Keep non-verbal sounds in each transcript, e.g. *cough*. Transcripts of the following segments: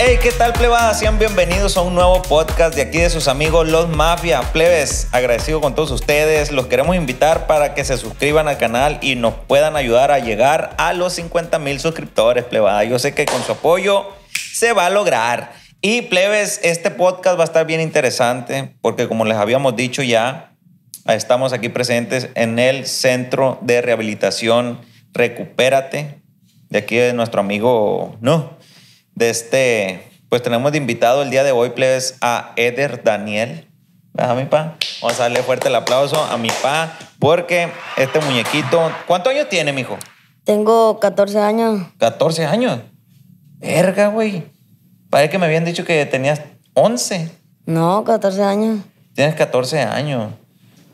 Hey, ¿qué tal, plebada? Sean bienvenidos a un nuevo podcast de aquí de sus amigos Los Mafia. Plebes, agradecido con todos ustedes. Los queremos invitar para que se suscriban al canal y nos puedan ayudar a llegar a los 50 mil suscriptores, plebada. Yo sé que con su apoyo se va a lograr. Y, plebes, este podcast va a estar bien interesante porque, como les habíamos dicho ya, estamos aquí presentes en el Centro de Rehabilitación Recupérate de aquí de nuestro amigo, ¿no? de este, pues tenemos de invitado el día de hoy, plebes, a Eder Daniel. ¿Verdad, mi pa? Vamos a darle fuerte el aplauso a mi pa, porque este muñequito. ¿Cuántos años tiene, mijo? Tengo 14 años. ¿14 años? Verga, güey. Parece que me habían dicho que tenías 11. No, 14 años. Tienes 14 años.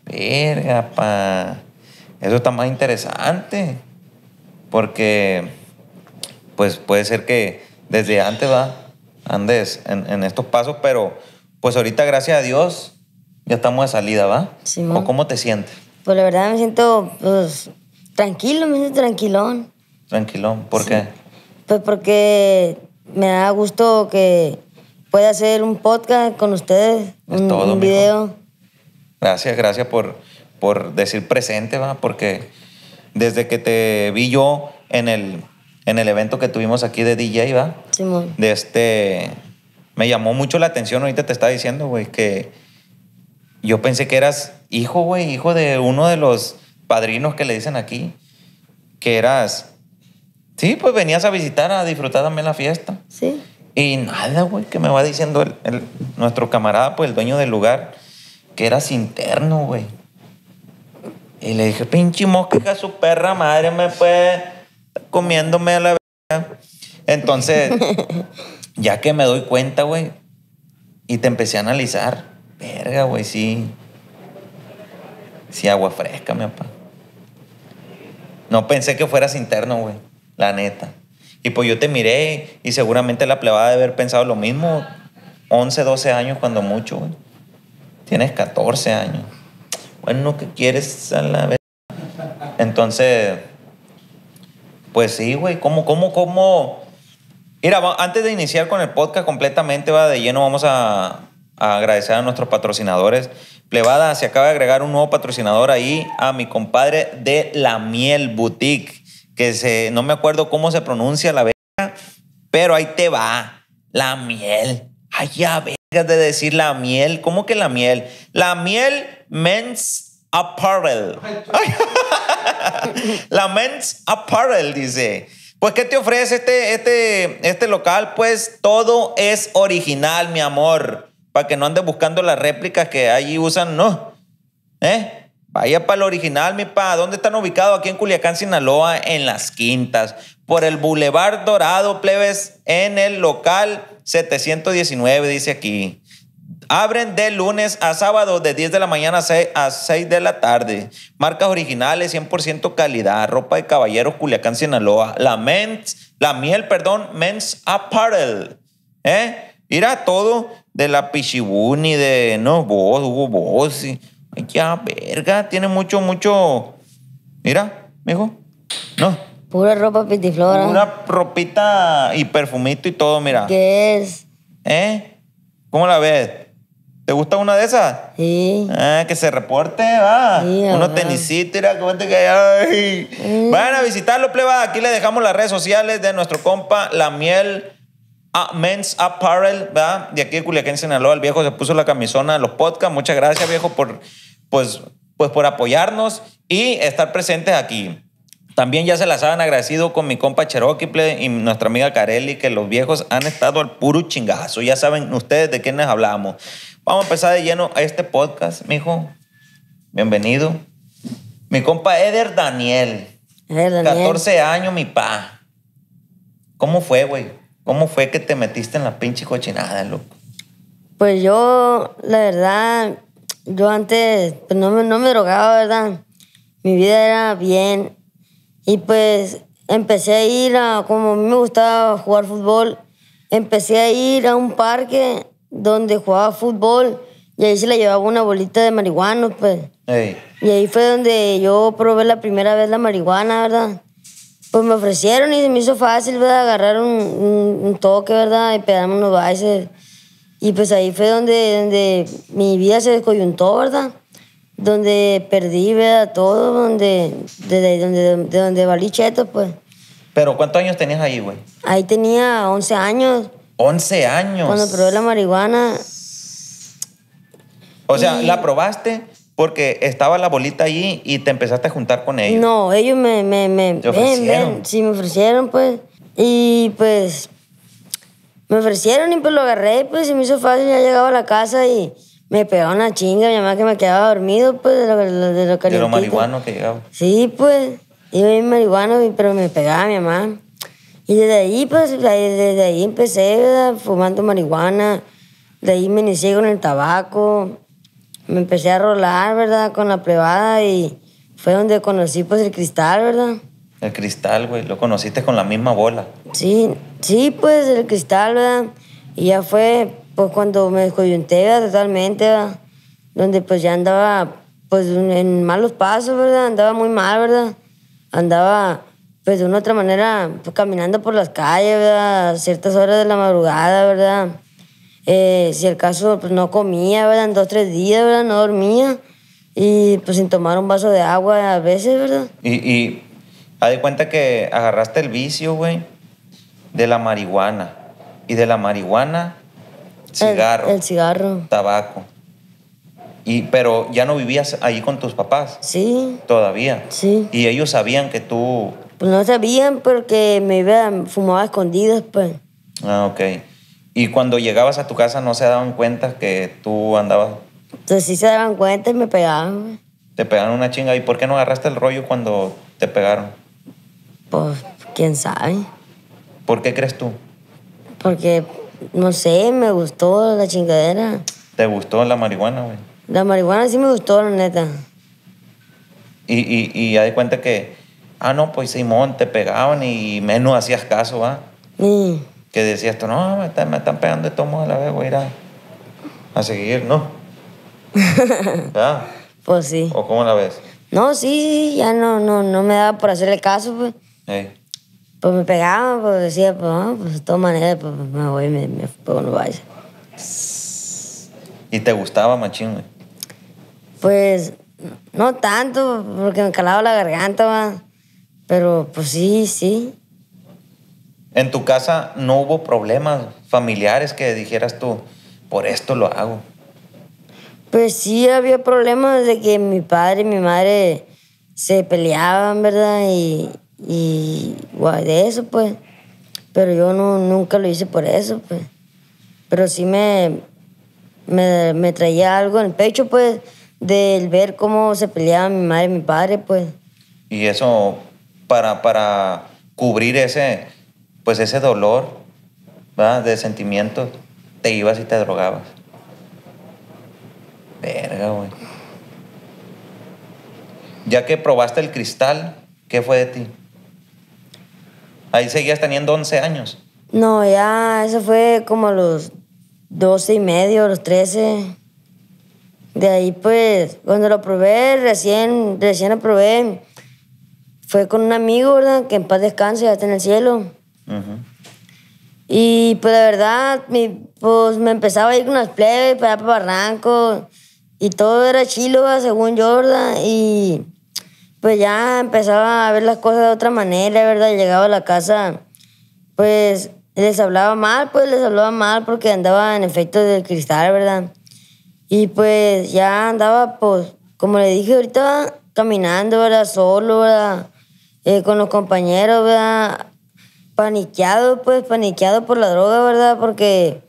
Verga, pa. Eso está más interesante. Porque, pues puede ser que desde antes, va, andes en, estos pasos, pero pues ahorita, gracias a Dios, ya estamos de salida, ¿va? Sí, ¿O cómo te sientes? Pues la verdad me siento, pues, tranquilo, me siento tranquilón. Tranquilón, ¿por qué? Pues porque me da gusto que pueda hacer un podcast con ustedes, un, un video. Gracias, gracias por, por decir presente, ¿va? Porque desde que te vi yo en el en el evento que tuvimos aquí de DJ, ¿va? Sí, de este. Me llamó mucho la atención, ahorita te estaba diciendo, güey, que yo pensé que eras hijo, güey, hijo de uno de los padrinos que le dicen aquí, que eras. Sí, pues venías a visitar, a disfrutar también la fiesta. Sí. Y nada, güey, que me va diciendo el, nuestro camarada, pues el dueño del lugar, que eras interno, güey. Y le dije, pinche mosca, su perra madre, me fue comiéndome a la verga. Entonces, ya que me doy cuenta, güey, y te empecé a analizar, verga, güey, sí. Sí, agua fresca, mi papá. No pensé que fueras interno, güey, la neta. Y pues yo te miré y seguramente la plebada de haber pensado lo mismo 11, 12 años cuando mucho, güey. Tienes 14 años. Bueno, ¿qué quieres a la verga? Entonces, pues sí, güey. ¿Cómo, cómo, cómo? Mira, antes de iniciar con el podcast completamente, va de lleno, vamos a, agradecer a nuestros patrocinadores. Plebada, se acaba de agregar un nuevo patrocinador ahí a mi compadre de La Miel Boutique, que se, no me acuerdo cómo se pronuncia la verga, pero ahí te va, la miel. Ay, ya vergas de decir la miel. ¿Cómo que la miel? La miel men's apparel. Ay, *laughs* la Men's Apparel dice. Pues, ¿qué te ofrece este, este, este local? Pues todo es original, mi amor. Para que no andes buscando las réplicas que allí usan, no. ¿Eh? Vaya para el original, mi pa. ¿Dónde están ubicados? Aquí en Culiacán, Sinaloa, en las quintas. Por el Boulevard Dorado, plebes, en el local 719, dice aquí. Abren de lunes a sábado de 10 de la mañana a 6 de la tarde. Marcas originales, 100% calidad. Ropa de caballero, Culiacán, Sinaloa. La men's, la miel, perdón, men's apparel. ¿Eh? Mira todo de la Pichibuni, de no, vos, Hugo vos Ay, ya, verga, tiene mucho, mucho. Mira, mijo. No. Pura ropa pitiflora. Una ropita y perfumito y todo, mira. ¿Qué es? ¿Eh? ¿Cómo la ves? ¿Te gusta una de esas? Sí. Ah, que se reporte, va. Sí, Unos tenisitos, mira, que hay. Vayan a visitarlo, pleba. Aquí le dejamos las redes sociales de nuestro compa La Miel Men's Apparel, ¿verdad? De aquí de Culiacán, Sinaloa. El viejo se puso la camisona en los podcasts. Muchas gracias, viejo, por, pues, pues, por apoyarnos y estar presentes aquí. También ya se las han agradecido con mi compa Cherokee y nuestra amiga Carelli, que los viejos han estado al puro chingazo. Ya saben ustedes de quiénes hablamos. Vamos a empezar de lleno a este podcast, mijo. Bienvenido. Mi compa Eder Daniel. Eder Daniel. 14 años, mi pa. ¿Cómo fue, güey? ¿Cómo fue que te metiste en la pinche cochinada, loco? Pues yo, la verdad, yo antes pues no, no me drogaba, ¿verdad? Mi vida era bien. Y pues empecé a ir a, como a mí me gustaba jugar fútbol, empecé a ir a un parque donde jugaba fútbol y ahí se le llevaba una bolita de marihuana, pues. Y ahí fue donde yo probé la primera vez la marihuana, ¿verdad? Pues me ofrecieron y se me hizo fácil, ¿verdad? Agarrar un, un, toque, ¿verdad? Y pegarme unos ese. Y pues ahí fue donde, donde mi vida se descoyuntó, ¿verdad? Donde perdí, ¿verdad? Todo, donde, de, donde, de donde valí cheto, pues. ¿Pero cuántos años tenías ahí, güey? Ahí tenía 11 años. 11 años. Cuando probé la marihuana. O sea, la probaste porque estaba la bolita allí y te empezaste a juntar con ellos. No, ellos me. me, me ofrecieron? Sí, me ofrecieron, pues. Y pues. Me ofrecieron y pues lo agarré, pues se me hizo fácil. Ya llegaba a la casa y me pegaba una chinga. Mi mamá que me quedaba dormido, pues, de lo, de marihuano que llegaba. Sí, pues. Iba bien marihuano, pero me pegaba mi mamá. Y desde ahí, pues, desde ahí empecé ¿verdad? fumando marihuana. De ahí me inicié con el tabaco. Me empecé a rolar, ¿verdad? Con la plebada y fue donde conocí, pues, el cristal, ¿verdad? El cristal, güey. Lo conociste con la misma bola. Sí, sí, pues, el cristal, ¿verdad? Y ya fue, pues, cuando me descoyunté ¿verdad? totalmente, ¿verdad? Donde, pues, ya andaba, pues, en malos pasos, ¿verdad? Andaba muy mal, ¿verdad? Andaba pues de una otra manera, pues caminando por las calles, ¿verdad? A ciertas horas de la madrugada, ¿verdad? Eh, si el caso, pues no comía, ¿verdad? En dos, tres días, ¿verdad? No dormía. Y pues sin tomar un vaso de agua a veces, ¿verdad? Y, y haz de cuenta que agarraste el vicio, güey, de la marihuana. Y de la marihuana, cigarro. El, cigarro. Tabaco. Y, pero ya no vivías ahí con tus papás. Sí. Todavía. Sí. Y ellos sabían que tú pues no sabían porque me iba a fumar a escondidas, pues. Ah, ok. ¿Y cuando llegabas a tu casa no se daban cuenta que tú andabas? Pues sí se daban cuenta y me pegaban. Pues. Te pegaron una chinga. ¿Y por qué no agarraste el rollo cuando te pegaron? Pues, quién sabe. ¿Por qué crees tú? Porque, no sé, me gustó la chingadera. ¿Te gustó la marihuana, güey? La marihuana sí me gustó, la neta. Y, y, y ya de cuenta que Ah, no, pues Simón, te pegaban y menos hacías caso, ¿va? Mm. Que decías tú, no, me están, pegando están pegando tomo a la vez, voy a ir a, seguir, ¿no? ¿Verdad? *laughs* ¿Ah? Pues sí. ¿O cómo la ves? No, sí, ya no, no, no me daba por hacerle caso, pues. Eh. Pues me pegaban, pues decía, pues, ah, pues de todas maneras, pues me voy, me, me pues, no vaya. ¿Y te gustaba, machín, Pues no tanto, porque me calaba la garganta, va. Pero pues sí, sí. ¿En tu casa no hubo problemas familiares que dijeras tú, por esto lo hago? Pues sí, había problemas de que mi padre y mi madre se peleaban, ¿verdad? Y, y de eso, pues. Pero yo no, nunca lo hice por eso, pues. Pero sí me, me, me traía algo en el pecho, pues, del ver cómo se peleaban mi madre y mi padre, pues. ¿Y eso para, cubrir ese, pues ese dolor de sentimiento. te ibas y te drogabas. Verga, güey. Ya que probaste el cristal, ¿qué fue de ti? Ahí seguías teniendo 11 años. No, ya, eso fue como a los 12 y medio, los 13. De ahí, pues, cuando lo probé, recién, recién lo probé, fue con un amigo, ¿verdad? Que en paz descanse, ya está en el cielo. Y pues la verdad, mi, pues me empezaba a ir con las plebes para allá para Barranco y todo era chilo, según yo, ¿verdad? Y pues ya empezaba a ver las cosas de otra manera, ¿verdad? Llegaba a la casa, pues les hablaba mal, pues les hablaba mal porque andaba en efecto del cristal, ¿verdad? Y pues ya andaba, pues, como le dije ahorita, caminando, ¿verdad? Solo, ¿verdad? Eh, con los compañeros, ¿verdad? Paniqueado, pues, paniqueado por la droga, ¿verdad? Porque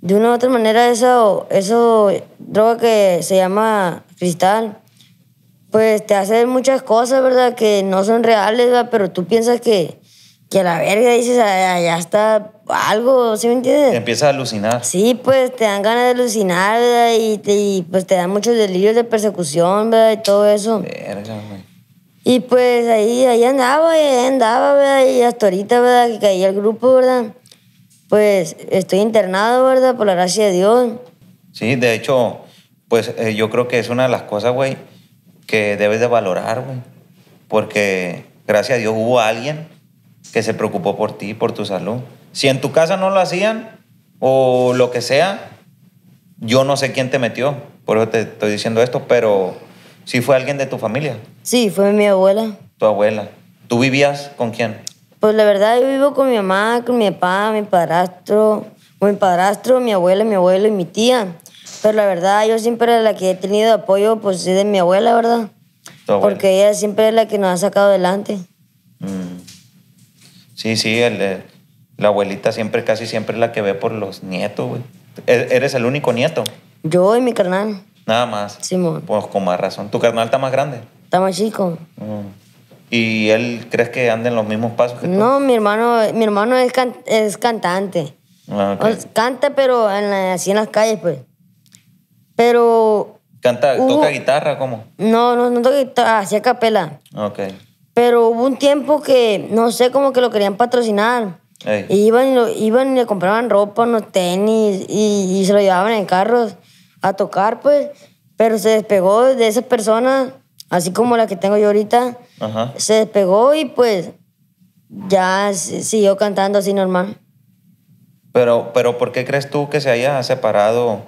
de una u otra manera esa, eso droga que se llama cristal, pues te hace muchas cosas, ¿verdad? Que no son reales, ¿verdad? Pero tú piensas que, que la verga dices, allá ah, está algo, ¿sí me entiendes? Te empiezas a alucinar. Sí, pues te dan ganas de alucinar, ¿verdad? Y, pues te dan muchos delirios de persecución, ¿verdad? Y todo eso. Verga, y pues ahí, ahí andaba, ahí andaba, ¿verdad? Y hasta ahorita, ¿verdad? Que caía el grupo, ¿verdad? Pues estoy internado, ¿verdad? Por la gracia de Dios. Sí, de hecho, pues eh, yo creo que es una de las cosas, güey, que debes de valorar, güey. Porque gracias a Dios hubo alguien que se preocupó por ti, por tu salud. Si en tu casa no lo hacían o lo que sea, yo no sé quién te metió. Por eso te estoy diciendo esto, pero ¿Sí fue alguien de tu familia? Sí, fue mi abuela. ¿Tu abuela? ¿Tú vivías con quién? Pues la verdad yo vivo con mi mamá, con mi papá, mi padrastro, mi padrastro, mi abuela, mi abuelo y mi tía. Pero la verdad yo siempre la que he tenido apoyo pues es de mi abuela, ¿verdad? Porque ella siempre es la que nos ha sacado adelante. Mm. Sí, sí, la abuelita siempre, casi siempre es la que ve por los nietos, güey. E-, ¿Eres el único nieto? Yo y mi carnal. Nada más. Simón. Pues con más razón. ¿Tu carnal está más grande? Está más chico. Mm. ¿Y él crees que anda en los mismos pasos que tú? No, mi hermano, mi hermano es, cantante. Ah, canta, pero en así en las calles, pues. Pero. ¿Canta? ¿Toca guitarra? ¿Cómo? No, no, no toca guitarra, hacía capela. Ok. Pero hubo un tiempo que, no sé, cómo que lo querían patrocinar. Y iban y, iban le compraban ropa, unos tenis, y se lo llevaban en carros a tocar, pues, pero se despegó de esas personas, así como la que tengo yo ahorita, se despegó y pues ya siguió cantando así normal. Pero, pero ¿por qué crees tú que se haya separado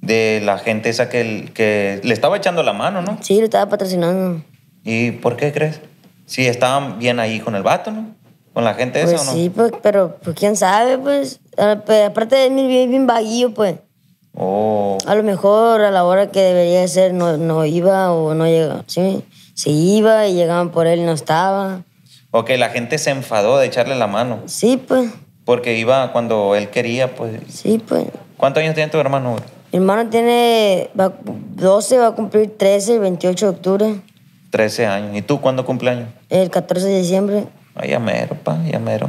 de la gente esa que, que le estaba echando la mano, no? Sí, le estaba patrocinando. ¿Y por qué crees? Si estaban bien ahí con el vato, ¿no? Con la gente esa, pues no? Sí, pues, pero pues, quién sabe, pues. Ah, pues aparte de mí, bien vaguillo, pues. Oh. A lo mejor a la hora que debería ser no, no iba o no llegaba. ¿sí? Se iba y llegaban por él y no estaba. O que la gente se enfadó de echarle la mano. Sí, pues. Porque iba cuando él quería, pues. Sí, pues. ¿Cuántos años tiene tu hermano? Mi hermano tiene 12, va a cumplir 13 el 28 de octubre. 13 años. ¿Y tú cuándo cumple cumpleaños? El 14 de diciembre. Ay, ya pa, ya mero.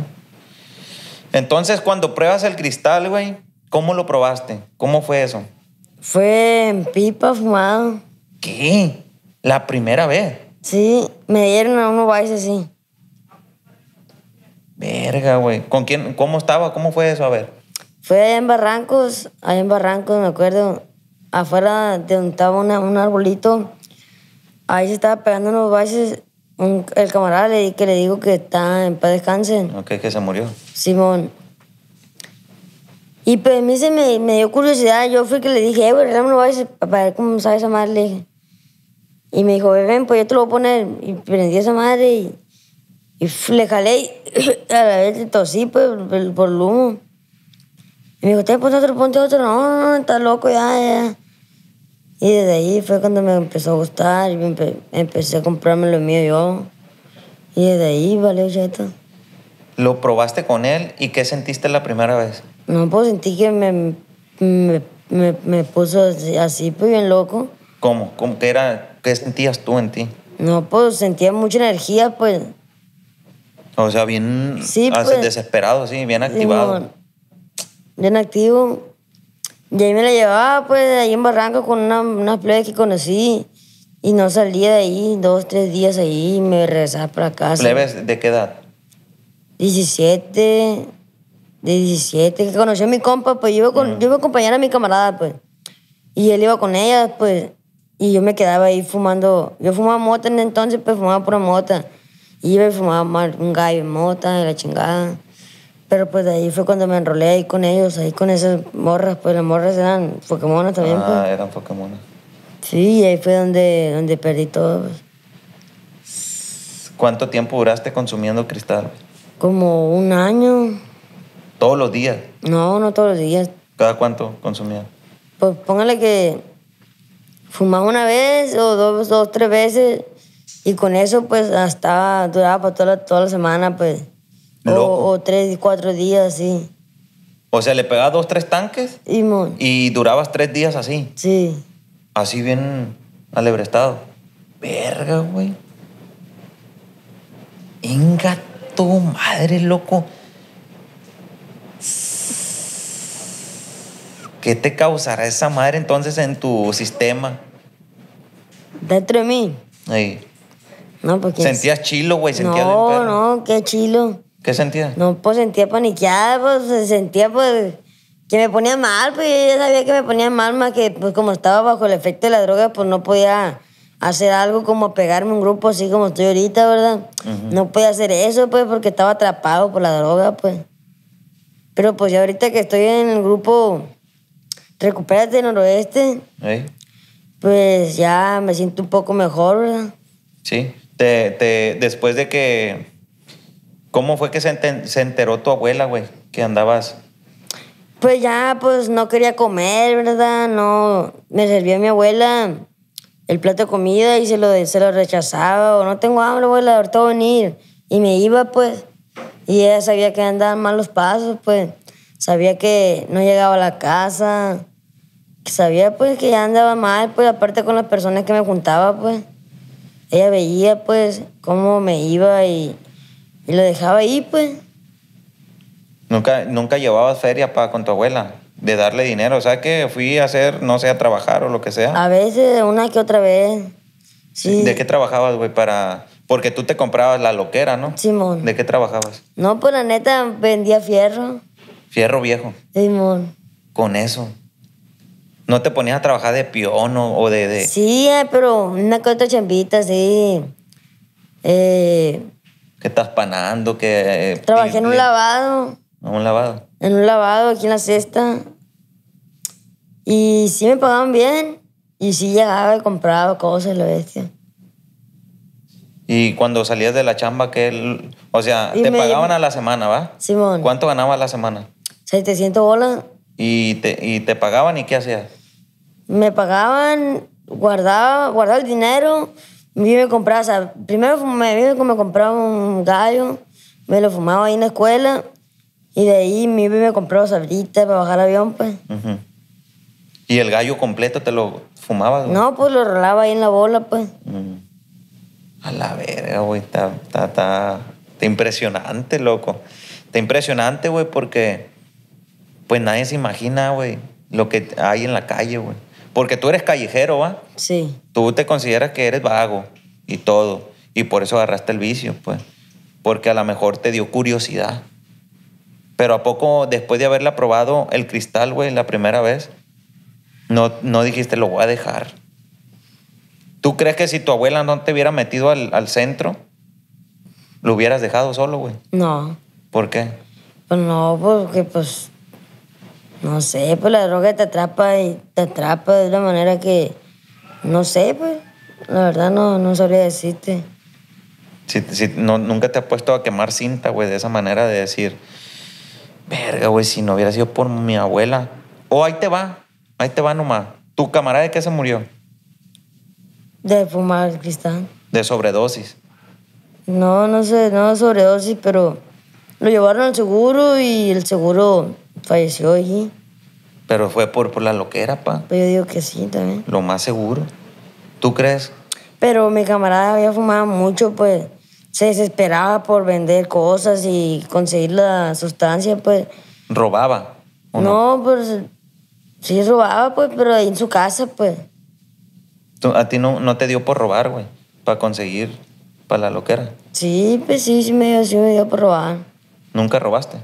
Entonces, cuando pruebas el cristal, güey, ¿Cómo lo probaste? ¿Cómo fue eso? Fue en pipa fumado. ¿Qué? ¿La primera vez? Sí, me dieron a unos baile sí. Verga, güey. ¿Con quién? ¿Cómo estaba? ¿Cómo fue eso? A ver. Fue allá en Barrancos, allá en Barrancos, me acuerdo, afuera de donde estaba un arbolito, ahí se estaba pegando unos vices. el camarada le, que le digo que está en paz descanse. Ok, que se murió. Simón. Y pues a mí se me, dio curiosidad. Yo fui que le dije, eh, güey, no voy para ver cómo sabes esa madre. Y me dijo, ven, pues yo te lo voy a poner. Y prendí esa madre y, le jalé y *coughs* a la vez tosí por, pues, por, el humo. Y me dijo, te ponte pues, otro, ponte otro. No, no, no, estás loco, ya, ya. Y desde ahí fue cuando me empezó a gustar y empecé a comprarme lo mío yo. Y desde ahí valió esto. ¿Lo probaste con él y qué sentiste la primera vez? No, pues sentí que me, me, puso así, pues bien loco. ¿Cómo? ¿Cómo era? ¿Qué sentías tú en ti? No, pues sentía mucha energía, pues. O sea, bien pues. desesperado, sí, bien activado. bien activo. Y ahí me la llevaba, pues, ahí en Barranco con una, una que conocí. Y no salía de ahí, dos, tres días ahí, y me regresaba para casa. ¿Plebes de qué edad? 17, de 17, que conoció a mi compa, pues yo iba, yo a acompañar a mi camarada, pues. Y él iba con ellas, pues. Y yo me quedaba ahí fumando. Yo fumaba mota en entonces, pues fumaba pura mota. Y iba y fumaba un gallo mota, de la chingada. Pero pues de ahí fue cuando me enrolé ahí con ellos, ahí con esas morras, pues las morras eran Pokémonas también. Pues. Ah, eran Pokémonas. Sí, y ahí fue donde, donde perdí todo. Pues. ¿Cuánto tiempo duraste consumiendo cristal? Como un año. ¿Todos los días? No, no todos los días. ¿Cada cuánto consumía? Pues póngale que fumaba una vez o dos, dos, tres veces y con eso pues hasta duraba para toda la, semana pues. O, o, tres, cuatro días sí. O sea, le pegabas dos, tres tanques y, y durabas tres días así. Sí. Así bien alebrestado. Verga, güey. Inga tu madre, loco. ¿Qué te causará esa madre entonces en tu sistema? Dentro de mí. Ahí. No, porque. Pues, sentías chilo, güey, sentías no, No, qué chilo. ¿Qué sentías? No, pues sentía paniqueada, pues sentía, pues. Que me ponía mal, pues yo ya sabía que me ponía mal, más que, pues como estaba bajo el efecto de la droga, pues no podía hacer algo como pegarme un grupo así como estoy ahorita, ¿verdad? No podía hacer eso, pues, porque estaba atrapado por la droga, pues. Pero pues ya ahorita que estoy en el grupo recupérate noroeste. Pues ya me siento un poco mejor, ¿verdad? Sí. después de que. ¿Cómo fue que se, enteró tu abuela, güey? Que andabas. Pues ya, pues no quería comer, ¿verdad? No. Me servía mi abuela el plato de comida y se lo, se lo rechazaba. O no tengo hambre, abuela, ahorita voy a venir. Y me iba, pues. Y ella sabía que andaban malos pasos, pues sabía que no llegaba a la casa, sabía pues que ya andaba mal, pues aparte con las personas que me juntaba, pues ella veía pues cómo me iba y, y lo dejaba ahí, pues. Nunca, nunca llevabas feria para con tu abuela de darle dinero, o sea que fui a hacer, no sé, a trabajar o lo que sea. A veces, una que otra vez. Sí. ¿De qué trabajabas, güey, para porque tú te comprabas la loquera, ¿no? Simón. ¿De qué trabajabas? No, pues la neta vendía fierro. Fierro viejo. Simón. Con eso. ¿No te ponías a trabajar de peón o, de, Sí, eh, pero una cuarta chambita, sí. Eh, ¿Qué estás panando? que eh, Trabajé en un lavado. ¿En un lavado? En un lavado aquí en la cesta. Y sí me pagaban bien. Y sí llegaba y compraba cosas, lo bestia. Y cuando salías de la chamba, que o sea, te pagaban a la semana, ¿va? Simón. ¿Cuánto ganabas a la semana? 700 bolas. ¿Y te, pagaban y qué hacías? Me pagaban, guardaba, guardaba el dinero, me a o sea, primero me, compraba un gallo, me lo fumaba ahí en la escuela y de ahí mi me compró sabritas para bajar el avión, pues. ¿Y el gallo completo te lo fumabas? No, pues lo rolaba ahí en la bola, pues. A la verga, güey, está, está, impresionante, loco. Está impresionante, güey, porque pues nadie se imagina, güey, lo que hay en la calle, güey. Porque tú eres callejero, ¿va? Sí. Tú te consideras que eres vago y todo. Y por eso agarraste el vicio, pues. Porque a lo mejor te dio curiosidad. Pero a poco, después de haberla probado el cristal, güey, la primera vez, no, no dijiste, lo voy a dejar. ¿Tú crees que si tu abuela no te hubiera metido al, al centro, lo hubieras dejado solo, güey? No. ¿Por qué? Pues no, porque pues no sé, pues la droga te atrapa y te atrapa de una manera que. No sé, pues. La verdad no, no sabría decirte. nunca te ha puesto a quemar cinta, güey, de esa manera de decir, verga, güey, si no hubiera sido por mi abuela. O ahí te va, ahí te va nomás. ¿Tu camarada de qué se murió? De fumar cristal. ¿De sobredosis? No, no sé, no sobredosis, pero lo llevaron al seguro y el seguro falleció allí. Pero fue por, la loquera, pa. Pues yo digo que sí también. Lo más seguro. ¿Tú crees? Pero mi camarada había fumado mucho, pues se desesperaba por vender cosas y conseguir la sustancia, pues. ¿Robaba? no, pues sí robaba, pues, pero en su casa, pues. ¿A ti no, no te dio por robar, güey? ¿Para conseguir para la loquera? Sí, pues sí, sí me dio, sí me por robar. ¿Nunca robaste?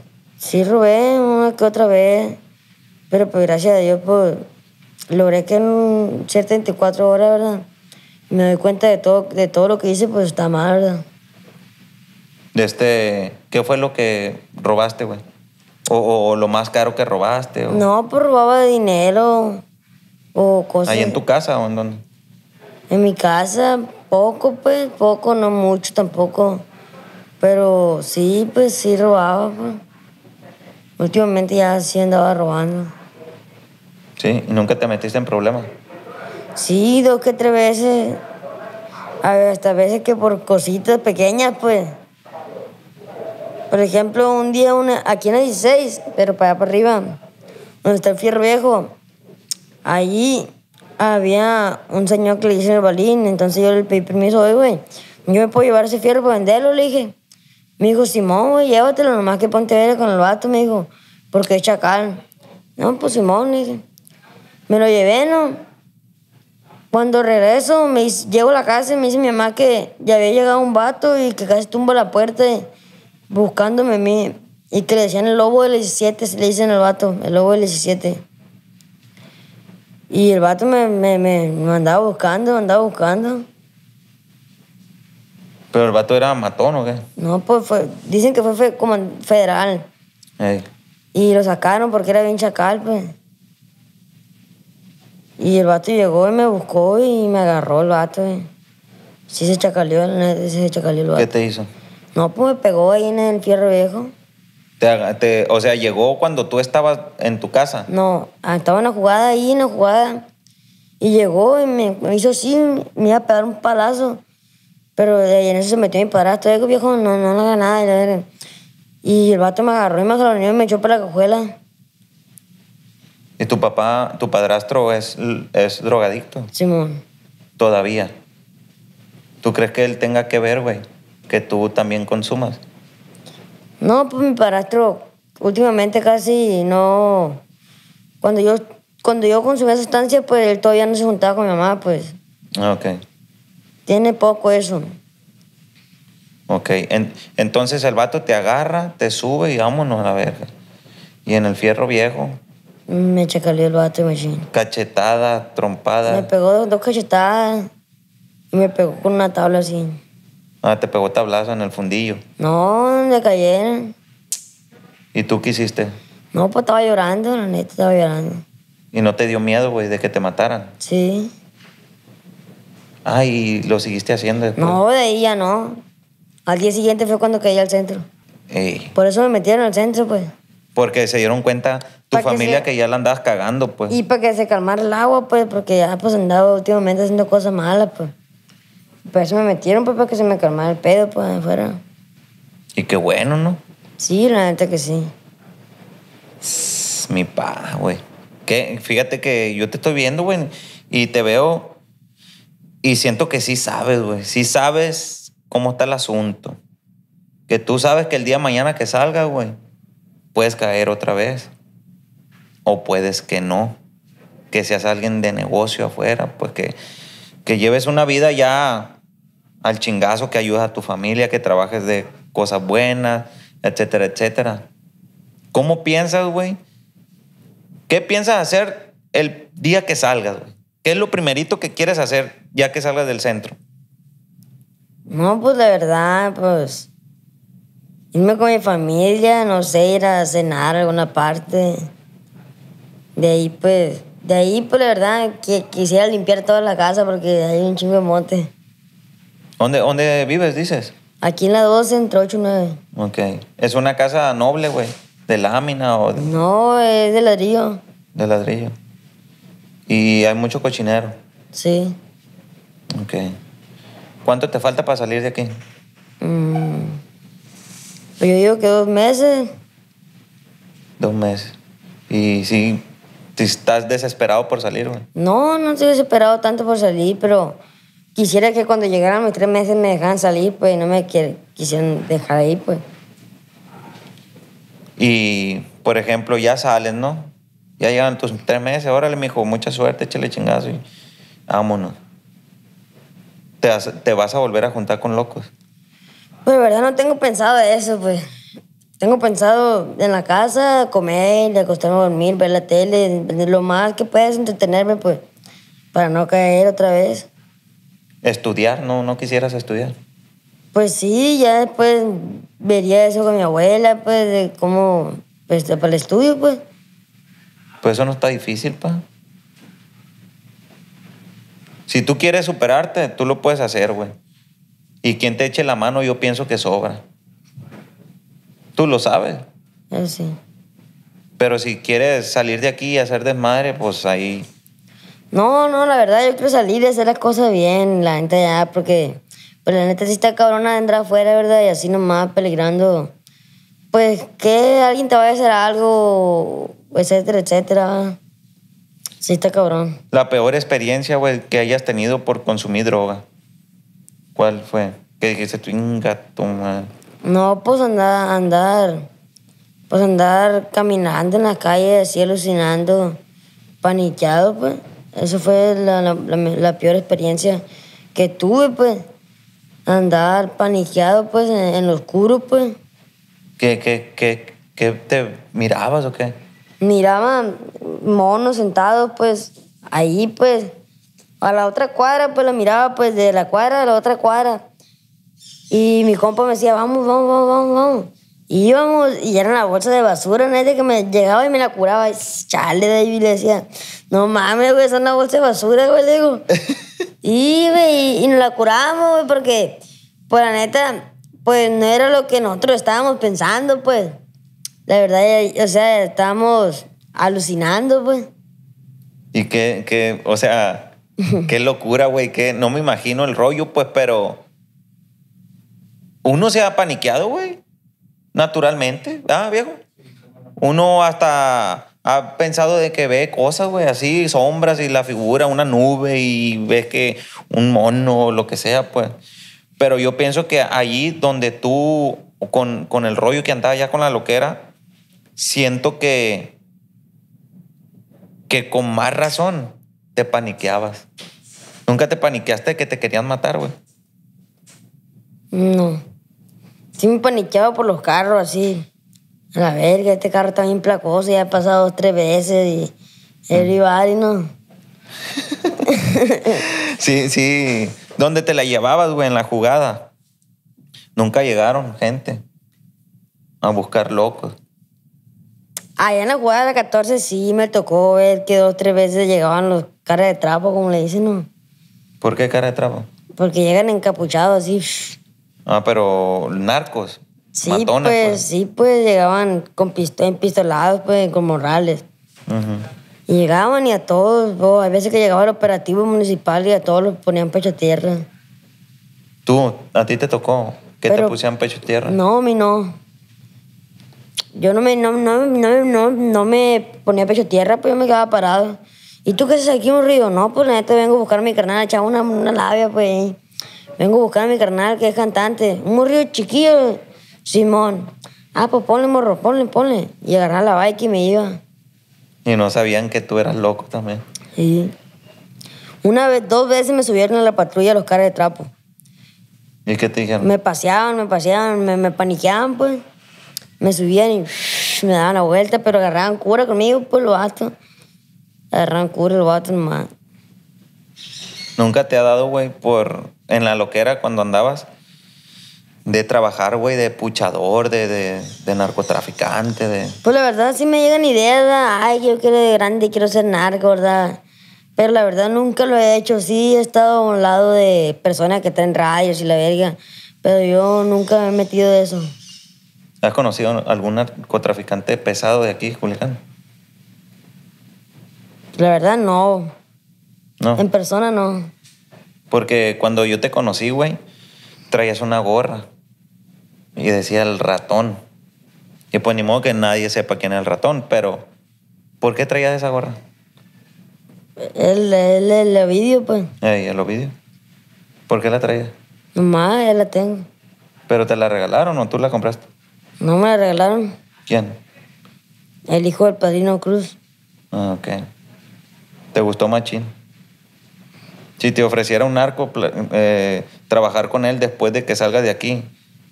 Sí robé una que otra vez, pero pues gracias a Dios pues logré que en 74 horas, ¿verdad? Me doy cuenta de todo, de todo lo que hice, pues está mal, ¿verdad? Este, ¿Qué fue lo que robaste, güey? O, lo más caro que robaste. No, pues robaba dinero o cosas. ¿Ahí en tu casa o en dónde? En mi casa, poco, pues, poco, no mucho tampoco. Pero sí, pues sí robaba, pues. Últimamente ya sí andaba robando. Sí, nunca te metiste en problemas? Sí, dos que tres veces. hasta veces que por cositas pequeñas, pues. Por ejemplo, un día una, aquí en el 16, pero para allá para arriba, donde está el fierro viejo, allí había un señor que le hizo el balín, entonces yo le pedí permiso, oye, güey, yo me puedo llevar ese fierro para venderlo, le dije. Me dijo, Simón, llévate llévatelo, nomás que ponte ver con el vato, me dijo, porque es chacal. No, pues Simón, me Me lo llevé, ¿no? Cuando regreso, me llego a la casa y me dice mi mamá que ya había llegado un vato y que casi tumba la puerta buscándome a mí. Y que le decían el lobo del 17, le dicen el vato, el lobo del 17. Y el vato me, me, me, me andaba buscando, andaba buscando. ¿Pero el vato era matón o qué? No, pues fue, dicen que fue, como federal. Y lo sacaron porque era bien chacal, pues. Y el vato llegó y me buscó y me agarró el vato. Eh. Sí se chacaleó, se chacaleó el vato. ¿Qué te hizo? No, pues me pegó ahí en el fierro viejo. Te, o sea, llegó cuando tú estabas en tu casa. No, ah, estaba en la jugada ahí, en la jugada. Y llegó y me, me hizo así, me iba a pegar un palazo. Pero en eso se metió mi padrastro. Digo, viejo, no, no haga nada. Y el vato me agarró y me agarró y me echó para la cojuela. ¿Y tu papá, tu padrastro es, es drogadicto? Simón. Todavía. ¿Tú crees que él tenga que ver, güey? Que tú también consumas. No, pues mi padrastro últimamente casi no... Cuando yo, cuando yo consumía sustancias, pues él todavía no se juntaba con mi mamá, pues. Ah, tiene poco eso. Ok, entonces el vato te agarra, te sube y vámonos a la verga. Y en el fierro viejo. Me chacaleó el vato y Cachetada, trompada. Me pegó dos, cachetadas y me pegó con una tabla así. Ah, te pegó tablaza en el fundillo. No, me cayeron. ¿Y tú qué hiciste? No, pues estaba llorando, la neta estaba llorando. ¿Y no te dio miedo, güey, de que te mataran? Sí. Ah, ¿y lo seguiste haciendo No, de ahí ya no. Al día siguiente fue cuando caí al centro. Por eso me metieron al centro, pues. Porque se dieron cuenta tu familia que, ya la andabas cagando, pues. Y para que se calmara el agua, pues, porque ya pues andaba últimamente haciendo cosas malas, pues. Por eso me metieron, pues, para que se me calmara el pedo, pues, afuera. Y qué bueno, ¿no? Sí, la neta que sí. Mi pa, güey. ¿Qué? fíjate que yo te estoy viendo, güey, y te veo y siento que sí sabes, güey. Sí sabes cómo está el asunto. Que tú sabes que el día mañana que salgas, güey, puedes caer otra vez. O puedes que no. Que seas alguien de negocio afuera, pues que, que lleves una vida ya al chingazo, que ayudes a tu familia, que trabajes de cosas buenas, etcétera, etcétera. ¿Cómo piensas, güey? ¿Qué piensas hacer el día que salgas, güey? ¿Qué es lo primerito que quieres hacer ya que salgas del centro? No, pues la verdad, pues irme con mi familia, no sé, ir a cenar a alguna parte. De ahí, pues, de ahí, pues la verdad, que quisiera limpiar toda la casa porque hay un chingo de mote. ¿Dónde, ¿Dónde vives, dices? Aquí en la 12, entre 8 y 9. Ok. ¿Es una casa noble, güey? ¿De lámina o...? De... No, es de ladrillo. De ladrillo. Y hay mucho cochinero. Sí. Ok. ¿Cuánto te falta para salir de aquí? Mm. yo digo que dos meses. Dos meses. Y sí, estás desesperado por salir, güey. No, no estoy desesperado tanto por salir, pero quisiera que cuando llegaran mis tres meses me dejaran salir, pues, no me quisieran dejar ahí, pues. Y, por ejemplo, ya sales, ¿no? Ya llevan tus tres meses, ahora le mijo, mucha suerte, échale chingazo y vámonos. Te, vas a volver a juntar con locos. Pues de verdad no tengo pensado eso, pues. Tengo pensado en la casa, comer, acostarme a dormir, ver la tele, lo más que puedas entretenerme, pues, para no caer otra vez. ¿Estudiar? ¿No, no quisieras estudiar? Pues sí, ya después vería eso con mi abuela, pues, de cómo, pues, para el estudio, pues. Pues eso no está difícil, pa. Si tú quieres superarte, tú lo puedes hacer, güey. Y quien te eche la mano, yo pienso que sobra. Tú lo sabes. sí. Pero si quieres salir de aquí y hacer desmadre, pues ahí. No, no, la verdad, yo quiero salir y hacer las cosas bien, la gente ya, porque. Pues la neta si está cabrona de afuera, ¿verdad? Y así nomás peligrando. Pues que alguien te va a hacer algo etcétera, etcétera. Sí, está cabrón. La peor experiencia, güey, que hayas tenido por consumir droga. ¿Cuál fue? Que dijiste tú, gato, No, pues andar, andar, pues andar caminando en la calle, así alucinando, paniqueado, pues. Eso fue la, peor experiencia que tuve, pues. Andar paniqueado, pues, en, lo oscuro, pues. ¿Qué, qué, qué, qué te mirabas o qué? miraba monos sentados pues, ahí, pues, a la otra cuadra, pues, la miraba, pues, de la cuadra a la otra cuadra. Y mi compa me decía, vamos, vamos, vamos, vamos, Y íbamos, y era una bolsa de basura, nadie que me llegaba y me la curaba. Y chale, David, le decía, no mames, güey, es una bolsa de basura, güey, le digo. *laughs* y, güey, y nos la curamos, güey, porque, pues, la neta, pues, no era lo que nosotros estábamos pensando, pues la verdad, o sea, estábamos alucinando, pues. Y qué, qué, o sea, *laughs* qué locura, güey, que no me imagino el rollo, pues, pero uno se ha paniqueado, güey, naturalmente, ¿ah, viejo? Uno hasta ha pensado de que ve cosas, güey, así, sombras y la figura, una nube y ves que un mono, lo que sea, pues. Pero yo pienso que allí donde tú, con, con el rollo que andaba ya con la loquera, siento que, que con más razón te paniqueabas. ¿Nunca te paniqueaste de que te querían matar, güey? No. Sí me paniqueaba por los carros, así. A la verga, este carro está bien placoso, ya pasado dos, tres veces y y ¿no? *laughs* sí, sí. ¿Dónde te la llevabas, güey, en la jugada? Nunca llegaron gente a buscar locos. Allá en la jugada de 14 sí me tocó ver que dos, tres veces llegaban los caras de trapo, como le dicen, ¿no? ¿Por qué cara de trapo? Porque llegan encapuchados así. Ah, pero narcos. Sí, matones, pues, pues. sí, pues llegaban con pistolados, pues, con morrales. Y llegaban y a todos, hay veces que llegaba el operativo municipal y a todos los ponían pecho a tierra. ¿Tú, a ti te tocó que te pusieran pecho a tierra? No, a mí no yo no me, no, no, me ponía pecho tierra, pues yo me quedaba parado. ¿Y tú qué haces aquí un río? No, pues la neta vengo a buscar a mi carnal, echaba una, una labia, pues. Vengo a buscar a mi carnal, que es cantante. Un río chiquillo, Simón. Ah, pues ponle, morro, ponle, ponle. Y agarraba la bike y me iba. Y no sabían que tú eras loco también. Sí. Una vez, dos veces me subieron a la patrulla los caras de trapo. ¿Y qué te dijeron? Me paseaban, me paseaban, me, me paniqueaban, pues me subían y me daban la vuelta, pero agarraban cura conmigo, pues lo vasto. Agarraban cura lo nomás. ¿Nunca te ha dado, güey, por en la loquera cuando andabas? de trabajar, güey, de puchador, de, narcotraficante, de... Pues la verdad sí me llegan ideas, ¿verdad? ay, yo quiero de grande, quiero ser narco, ¿verdad? Pero la verdad nunca lo he hecho, sí he estado a un lado de personas que en rayos y la verga, pero yo nunca me he metido de eso. ¿Has conocido algún narcotraficante pesado de aquí, Julián? La verdad, no. No. En persona, no. Porque cuando yo te conocí, güey, traías una gorra y decía el ratón. Y pues ni modo que nadie sepa quién es el ratón, pero ¿por qué traías esa gorra? El, Ovidio, pues. Ey, el Ovidio. ¿Por qué la traías? Nomás, ya la tengo. ¿Pero te la regalaron o tú la compraste? No me la regalaron. ¿Quién? El hijo del padrino Cruz. Ah, ok. ¿Te gustó Machín? Si te ofreciera un narco, eh, trabajar con él después de que salga de aquí,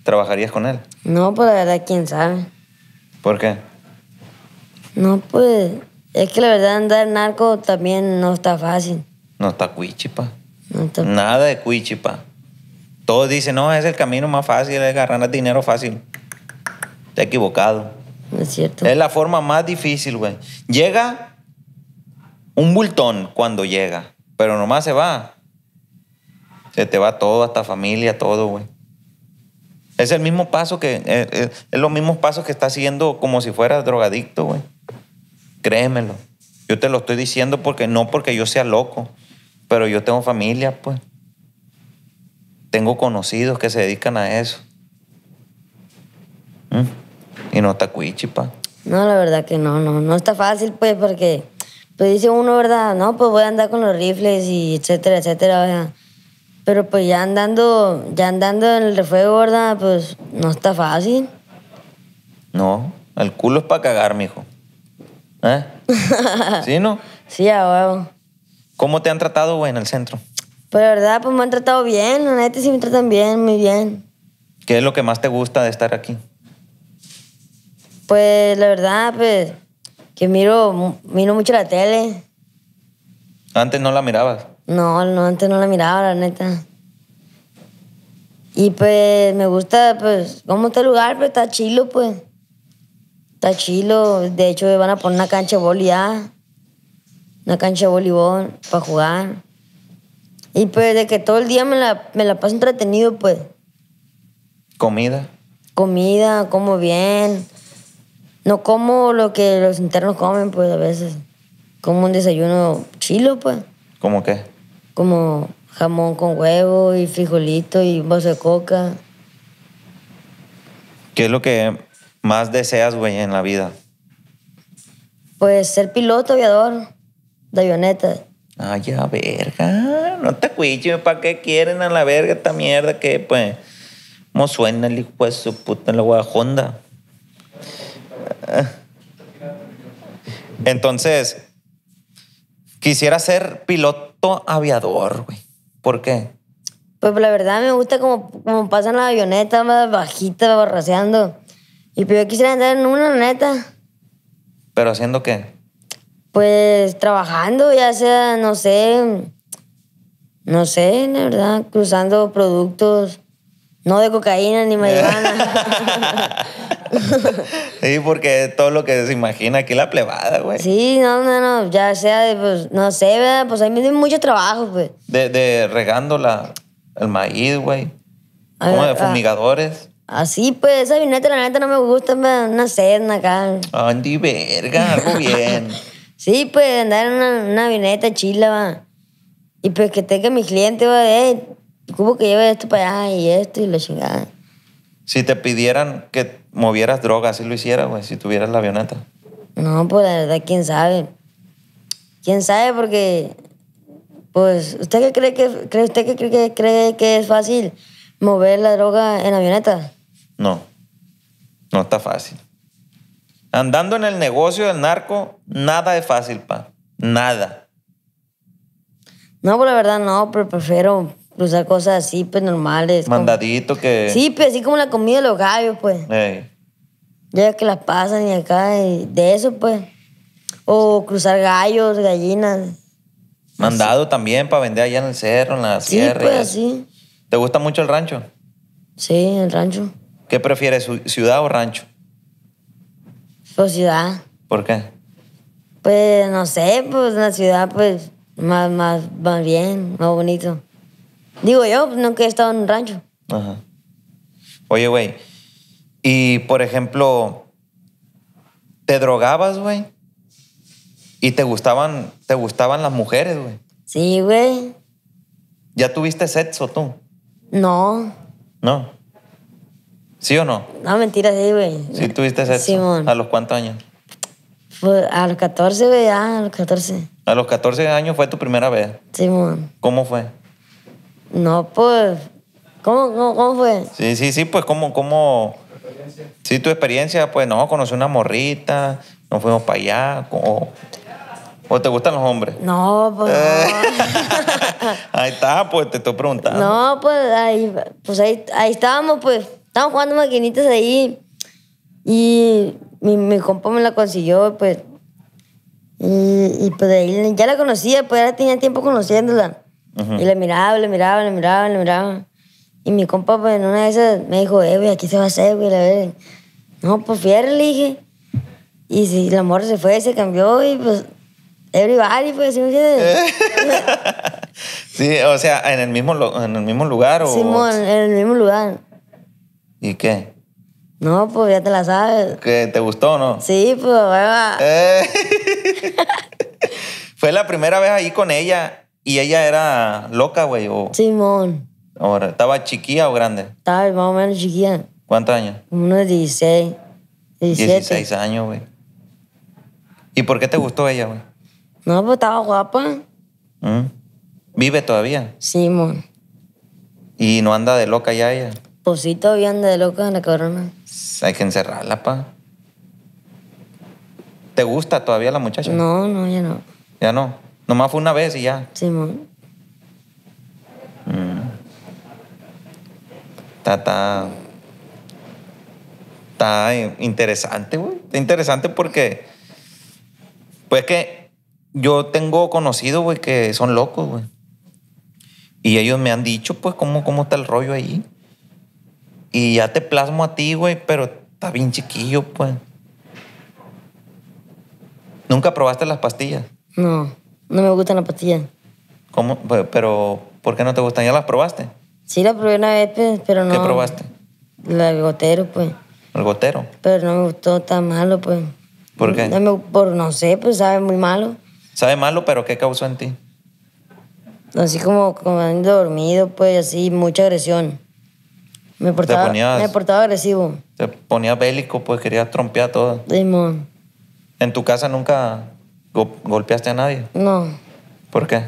¿trabajarías con él? No, pues la verdad, quién sabe. ¿Por qué? No, pues es que la verdad andar narco también no está fácil. No está cuichipa. pa. Nada de cuichipa. Todos dicen, no, es el camino más fácil, es agarrar dinero fácil. Está equivocado. es la forma más difícil, güey. Llega un bultón cuando llega, pero nomás se va. Se te va todo, hasta familia, todo, güey. Es el mismo paso que. Eh, eh, es, los mismos pasos que está haciendo como si fuera drogadicto, güey. Créemelo. Yo te lo estoy diciendo porque no porque yo sea loco, pero yo tengo familia, pues. Tengo conocidos que se dedican a eso. ¿Eh? Y no está cuichi, pa. No, la verdad que no, no. No está fácil, pues, porque pues dice uno, ¿verdad? No, pues voy a andar con los rifles y etcétera, etcétera, ¿verdad? Pero pues ya andando, ya andando en el refuego, ¿verdad? Pues no está fácil. No, el culo es para cagar, mijo. ¿Eh? *laughs* ¿Sí, no? Sí, a huevo. ¿Cómo te han tratado, güey, en el centro? Pues la verdad, pues me han tratado bien, la neta sí me tratan bien, muy bien. ¿Qué es lo que más te gusta de estar aquí? Pues la verdad, pues que miro, miro mucho la tele. Antes no la mirabas. No, no, antes no la miraba, la neta. Y pues me gusta, pues, cómo está el lugar, pues está chilo, pues. Está chilo. De hecho, van a poner una cancha de boli ya. Ah. Una cancha de voleibol para jugar. Y pues de que todo el día me la, me la paso entretenido, pues. Comida. Comida, como bien. No como lo que los internos comen, pues a veces. Como un desayuno chilo, pues. ¿Cómo qué? Como jamón con huevo y frijolito y un vaso de coca. ¿Qué es lo que más deseas, güey, en la vida? Pues ser piloto aviador de avioneta. Ay, ah, ya, verga. No te cuiches, ¿para qué quieren a la verga esta mierda? Que, pues, ¿cómo suena el hijo de su puta en la Honda? Entonces, quisiera ser piloto aviador, güey. ¿Por qué? Pues la verdad me gusta como, como pasan la avioneta más bajita barraseando. Y pues yo quisiera andar en una, neta. ¿Pero haciendo qué? Pues trabajando, ya sea, no sé, no sé, la verdad, cruzando productos, no de cocaína ni marihuana. *laughs* sí, porque todo lo que se imagina aquí la plebada, güey. Sí, no, no, no. Ya sea de, pues, no sé, ¿verdad? Pues ahí me dio mucho trabajo, pues. De, regando la, el maíz, güey. Como de ah, fumigadores. sí, pues, esa vineta, la neta, no me gusta, me una sed, acá. Andy, verga, algo bien. *laughs* sí, pues, andar en una, vineta chila, va. Y pues que tenga mi cliente, va, de ¿Cómo que lleve esto para allá y esto y lo chingada. Si te pidieran que movieras droga, si lo hicieras, güey, si tuvieras la avioneta. No, pues la verdad, quién sabe. Quién sabe, porque. Pues, ¿usted qué cree que, cree, usted que que cree que es fácil mover la droga en avioneta? No. No está fácil. Andando en el negocio del narco, nada es fácil, pa. Nada. No, pues la verdad no, pero prefiero cruzar cosas así, pues normales. Mandadito que. Sí, pues así como la comida de los gallos, pues. Ya que las pasan y acá, de eso, pues. O cruzar gallos, gallinas. Mandado también para vender allá en el cerro, en la sí, sierra. Pues, así. ¿Te gusta mucho el rancho? Sí, el rancho. ¿Qué prefieres, ciudad o rancho? Pues ciudad. ¿Por qué? Pues no sé, pues la ciudad, pues más, más, más bien, más bonito. Digo yo, pues, nunca he estado en un rancho. Ajá. Oye, güey, y por ejemplo, ¿te drogabas, güey? ¿Y te gustaban, te gustaban las mujeres, güey? Sí, güey. ¿Ya tuviste sexo tú? No. ¿No? ¿Sí o no? No, mentira, sí, güey. ¿Sí tuviste sexo? Simón. ¿A los cuántos años? Pues a los 14, güey, ya, a los 14. ¿A los 14 años fue tu primera vez? Simón. ¿Cómo fue? No, pues. ¿Cómo, fue? Sí, sí, sí, pues como, cómo? Sí, tu experiencia, pues no, conocí una morrita, nos fuimos para allá. O, ¿O te gustan los hombres? No, pues. *laughs* ahí está, pues te estoy preguntando. No, pues, pues ahí, estábamos, pues. Estábamos jugando maquinitas ahí. Y mi, mi compa me la consiguió, pues. Y, pues ahí ya la conocía, pues ya tenía tiempo conociéndola. Y le miraba, le miraba, le miraba, le miraba. Y mi compa, pues, en una de esas me dijo, eh, güey, aquí se va a hacer, güey. La no, pues, fierre, le dije. Y si el amor se fue, se cambió y pues, everybody, pues, ¿sí *laughs* sí, o sea, en el mismo, en el mismo lugar o... Sí, en el mismo lugar. ¿Y qué? No, pues ya te la sabes. ¿Que te gustó o no? Sí, pues, Eh. *laughs* Fue la primera vez ahí con ella y ella era loca, güey, o... Simón. Ahora, ¿estaba chiquilla o grande? Estaba más o menos chiquilla. ¿Cuántos años? Unos 16, 17. 16 años, güey. ¿Y por qué te gustó ella, güey? No, pues estaba guapa. ¿Mm? ¿Vive todavía? Simón. ¿Y no anda de loca ya ella? Pues sí, todavía anda de loca en la corona. Pues, hay que encerrarla, pa. ¿Te gusta todavía la muchacha? No, no, ya no. ¿Ya no? Nomás fue una vez y ya. Sí, mami. Está, está, interesante, güey. Está interesante porque, pues que yo tengo conocidos, güey, que son locos, güey. Y ellos me han dicho, pues, cómo, cómo está el rollo ahí. Y ya te plasmo a ti, güey, pero está bien chiquillo, pues. ¿Nunca probaste las pastillas? No. No me gustan las pastillas. ¿Cómo? Pero, ¿por qué no te gustan? ¿Ya las probaste? Sí, las probé una vez, pues, pero no. ¿Qué probaste? La gotero, pues. ¿El gotero? Pero no me gustó tan malo, pues. ¿Por qué? No, por, no sé, pues sabe muy malo. ¿Sabe malo, pero qué causó en ti? Así como, como dormido, pues así, mucha agresión. Me portaba, me portaba agresivo. Te ponía bélico, pues quería trompear todo. ¿En tu casa nunca ¿Golpeaste a nadie? No. ¿Por qué?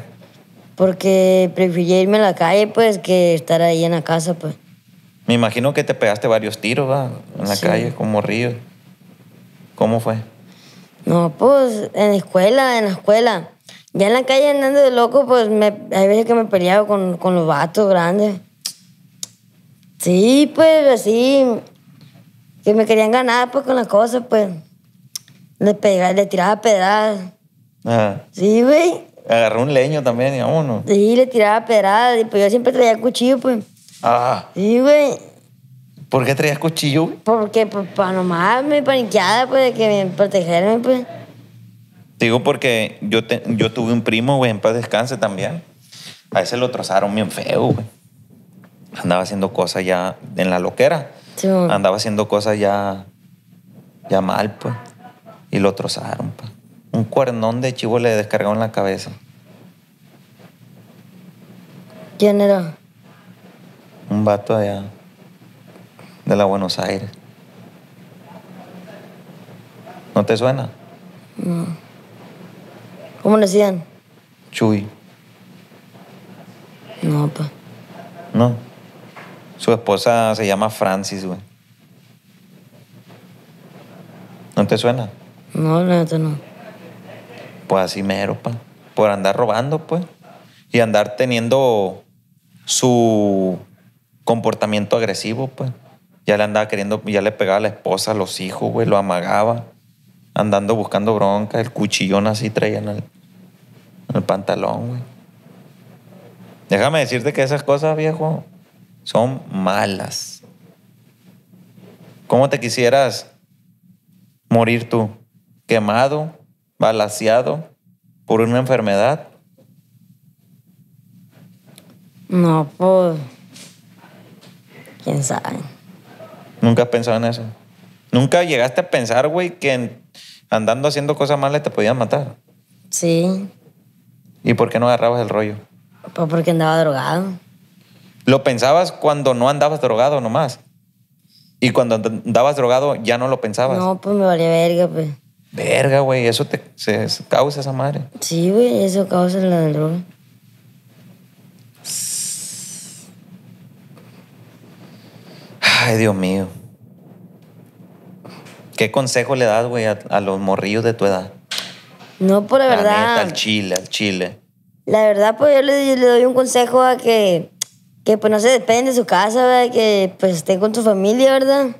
Porque prefería irme a la calle, pues, que estar ahí en la casa, pues. Me imagino que te pegaste varios tiros, ¿va? En la calle, como río. ¿Cómo fue? No, pues, en la escuela, en la escuela. Ya en la calle andando de loco, pues, hay veces que me peleaba con, con los vatos grandes. Sí, pues, así. Que me querían ganar, pues, con las cosas, pues. Le pegaba, le tiraba pedradas. Ajá. Sí, güey. Agarró un leño también, digamos, ¿no? Sí, le tiraba pedradas. Y pues yo siempre traía cuchillo, pues. Ajá. Sí, güey. ¿Por qué traías cuchillo, güey? Porque, pues, para nomás me paniqueada, pues, de que me protegerme, pues. Digo porque yo, yo tuve un primo, güey, en paz descanse también. A ese lo trazaron bien feo, güey. Andaba haciendo cosas ya en la loquera. Andaba haciendo cosas ya, ya mal, pues. Y lo trozaron, pa. Un cuernón de chivo le descargaron la cabeza. ¿Quién era? Un vato allá. De la Buenos Aires. ¿No te suena? No. ¿Cómo le decían? Chuy. No, pa. No. Su esposa se llama Francis, güey. ¿No te suena? No, la no. Pues así mero, pa. Por andar robando, pues. Y andar teniendo su comportamiento agresivo, pues. Ya le andaba queriendo, ya le pegaba a la esposa, a los hijos, güey, lo amagaba. Andando buscando bronca, el cuchillón así traía en el, en el pantalón, güey. Déjame decirte que esas cosas, viejo, son malas. ¿Cómo te quisieras morir tú? quemado, balaseado por una enfermedad? No, pues. Quién sabe. ¿Nunca has pensado en eso? ¿Nunca llegaste a pensar, güey, que andando haciendo cosas malas te podían matar? Sí. ¿Y por qué no agarrabas el rollo? Pues porque andaba drogado. ¿Lo pensabas cuando no andabas drogado nomás? ¿Y cuando andabas drogado ya no lo pensabas? No, pues me valía verga, pues. Verga, güey, eso te causa esa madre. Sí, güey, eso causa la droga. Ay, Dios mío. ¿Qué consejo le das, güey, a, los morrillos de tu edad? No, por la, verdad. al chile, al chile. La verdad, pues yo le, doy un consejo a que, que, pues no se depende de su casa, ¿verdad? que pues estén con tu familia, ¿verdad?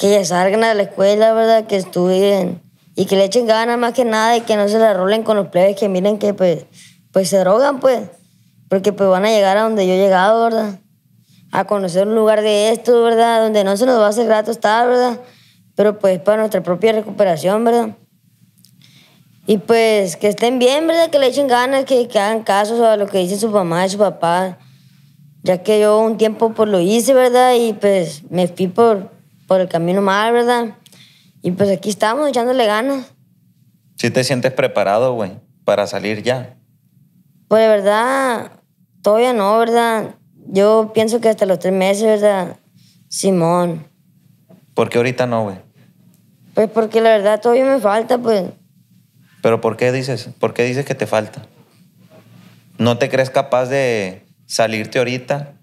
que ya salgan a la escuela, ¿verdad? Que estudien y que le echen ganas más que nada y que no se la rolen con los plebes que miren que pues, pues se drogan, pues. Porque pues van a llegar a donde yo he llegado, ¿verdad? A conocer un lugar de esto, ¿verdad? Donde no se nos va a hacer grato estar, ¿verdad? Pero pues para nuestra propia recuperación, ¿verdad? Y pues que estén bien, ¿verdad? Que le echen ganas, que, que hagan caso a lo que dicen su mamá y su papá. Ya que yo un tiempo pues lo hice, ¿verdad? Y pues me fui por, por el camino mal, ¿verdad? Y pues aquí estamos echándole ganas. ¿Sí te sientes preparado, güey, para salir ya? Pues de verdad, todavía no, ¿verdad? Yo pienso que hasta los tres meses, ¿verdad? Simón. ¿Por qué ahorita no, güey? Pues porque la verdad todavía me falta, pues. ¿Pero por qué dices? ¿Por qué dices que te falta? ¿No te crees capaz de salirte ahorita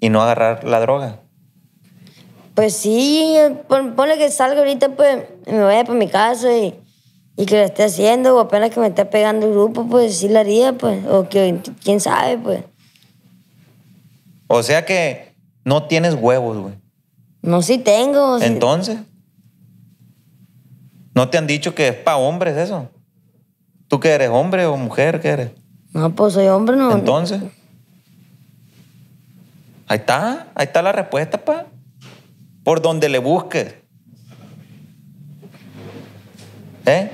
y no agarrar la droga? Pues sí, ponle que salga ahorita, pues me vaya para mi casa y, que lo esté haciendo, o apenas que me esté pegando el grupo, pues sí la haría, pues, o que quién sabe, pues. O sea que no tienes huevos, güey. No, sí tengo. Entonces, ¿no te han dicho que es para hombres eso? ¿Tú qué eres, hombre o mujer? ¿Qué eres? No, pues soy hombre, no. Entonces. Ahí está, ahí está la respuesta, pa por donde le busques. ¿Eh?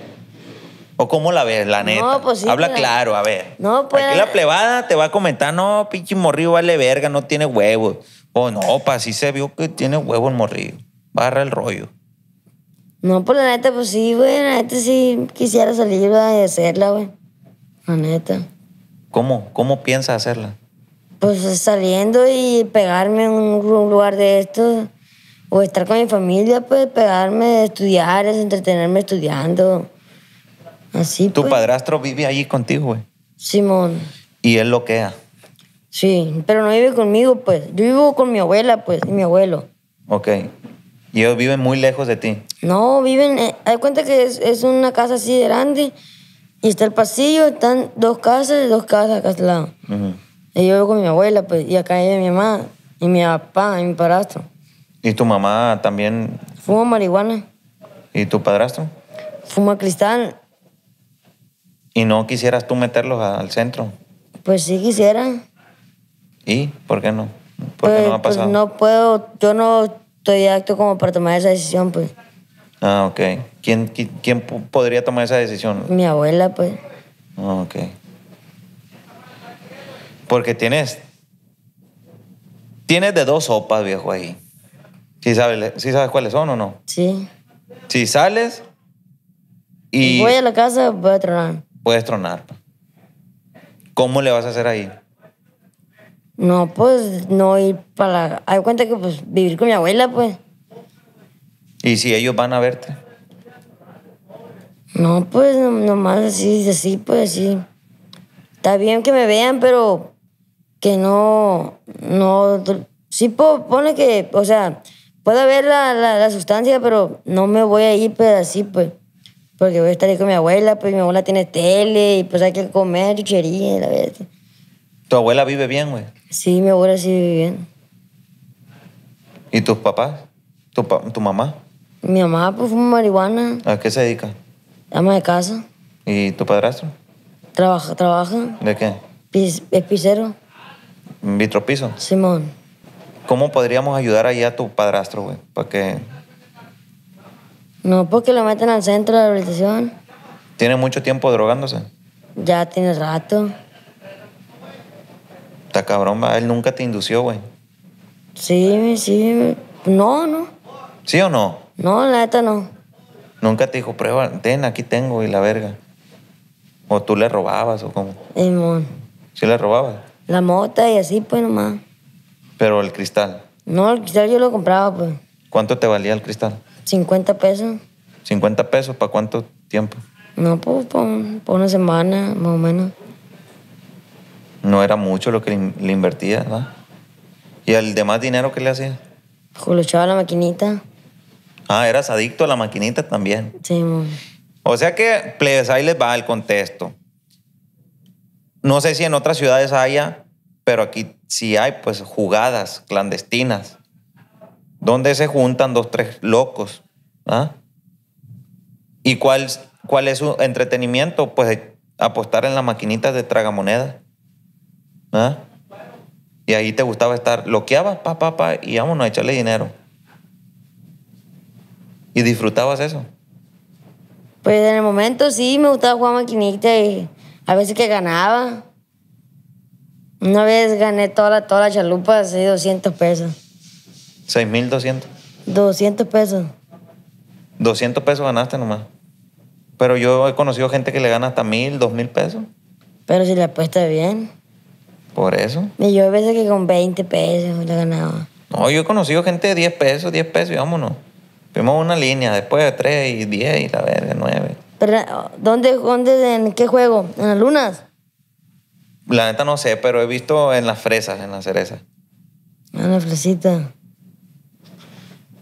¿O cómo la ves, la neta? No, pues sí, Habla claro, a ver. No, pues... Aquí la plebada te va a comentar, no, pinche morrillo vale verga, no tiene huevos. O no, pa, sí se vio que tiene huevo el morrillo. Barra el rollo. No, pues la neta, pues sí, güey, la neta sí quisiera salir a hacerla, güey. La neta. ¿Cómo? ¿Cómo piensas hacerla? Pues saliendo y pegarme en un lugar de estos o estar con mi familia, pues pegarme, estudiar, entretenerme estudiando. Así. ¿Tu pues. padrastro vive ahí contigo, güey? Simón. ¿Y él lo queda? Sí, pero no vive conmigo, pues. Yo vivo con mi abuela, pues, y mi abuelo. Ok. ¿Y ellos viven muy lejos de ti? No, viven. Eh, hay cuenta que es, una casa así grande y está el pasillo, están dos casas y dos casas acá al este lado. Y yo vivo con mi abuela, pues, y acá hay mi mamá y mi papá y mi padrastro. ¿Y tu mamá también? Fuma marihuana. ¿Y tu padrastro? Fuma cristal. ¿Y no quisieras tú meterlos al centro? Pues sí quisiera. ¿Y por qué no? pues, no ha pues, pasado? no puedo, yo no estoy acto como para tomar esa decisión, pues. Ah, ok. ¿Quién, quién, podría tomar esa decisión? Mi abuela, pues. Ah, ok. Porque tienes. Tienes de dos sopas, viejo, ahí. ¿Sí sabes, sabes cuáles son o no? Sí. Si sales y... Voy a la casa, voy a tronar. Puedes tronar. ¿Cómo le vas a hacer ahí? No, pues no ir para Hay cuenta que pues vivir con mi abuela, pues. ¿Y si ellos van a verte? No, pues nomás así, así, pues sí. Está bien que me vean, pero que no, no, sí, pone que, o sea, puedo ver la, sustancia, pero no me voy a ir pues, así, pues. Porque voy a estar ahí con mi abuela, pues mi abuela tiene tele y pues hay que comer chuchería, la verdad. ¿Tu abuela vive bien, güey? Sí, mi abuela sí vive bien. ¿Y tus papás? ¿Tu, mamá? Mi mamá pues fuma marihuana. ¿A qué se dedica? Ama de casa. ¿Y tu padrastro? Trabaja, trabaja. ¿De qué? Pis, es pisero. ¿Vitropiso? Simón. ¿Cómo podríamos ayudar ahí a tu padrastro, güey? Para qué? No, porque lo meten al centro de la rehabilitación. ¿Tiene mucho tiempo drogándose? Ya tiene rato. Está cabrón, él nunca te indució, güey. Sí, sí. No, no. ¿Sí o no? No, la neta no. Nunca te dijo, prueba, ten, aquí tengo, y la verga. O tú le robabas, o cómo. ¿Sí le robabas? La mota y así, pues nomás. Pero el cristal. No, el cristal yo lo compraba, pues. ¿Cuánto te valía el cristal? 50 pesos. ¿50 pesos? ¿Para cuánto tiempo? No, pues por, una semana, más o menos. No era mucho lo que le, invertía, ¿verdad? ¿Y el demás dinero que le hacía? Pues lo echaba a la maquinita. Ah, eras adicto a la maquinita también. Sí, mamá. O sea que, plebes, ahí les va el contexto. No sé si en otras ciudades haya pero aquí sí hay pues jugadas clandestinas, donde se juntan dos, tres locos. ¿ah? ¿Y cuál, cuál es su entretenimiento? Pues apostar en la maquinitas de tragamonedas. ¿ah? Y ahí te gustaba estar, loqueabas, pa, pa, pa, y vámonos a echarle dinero. ¿Y disfrutabas eso? Pues en el momento sí, me gustaba jugar maquinita y a veces que ganaba. Una vez gané toda la, chalupa, así 200 pesos. ¿6,200? 200 pesos. 200 pesos ganaste nomás. Pero yo he conocido gente que le gana hasta 1,000, 2,000 pesos. Pero si le apuesta bien. Por eso. Y yo a veces que con 20 pesos le ganaba. No, yo he conocido gente de 10 pesos, 10 pesos y vámonos. Fuimos una línea, después de 3 y 10 y la de 9. Pero, ¿dónde, dónde, en qué juego? ¿En las lunas? La neta no sé, pero he visto en las fresas, en las cerezas. En la fresita.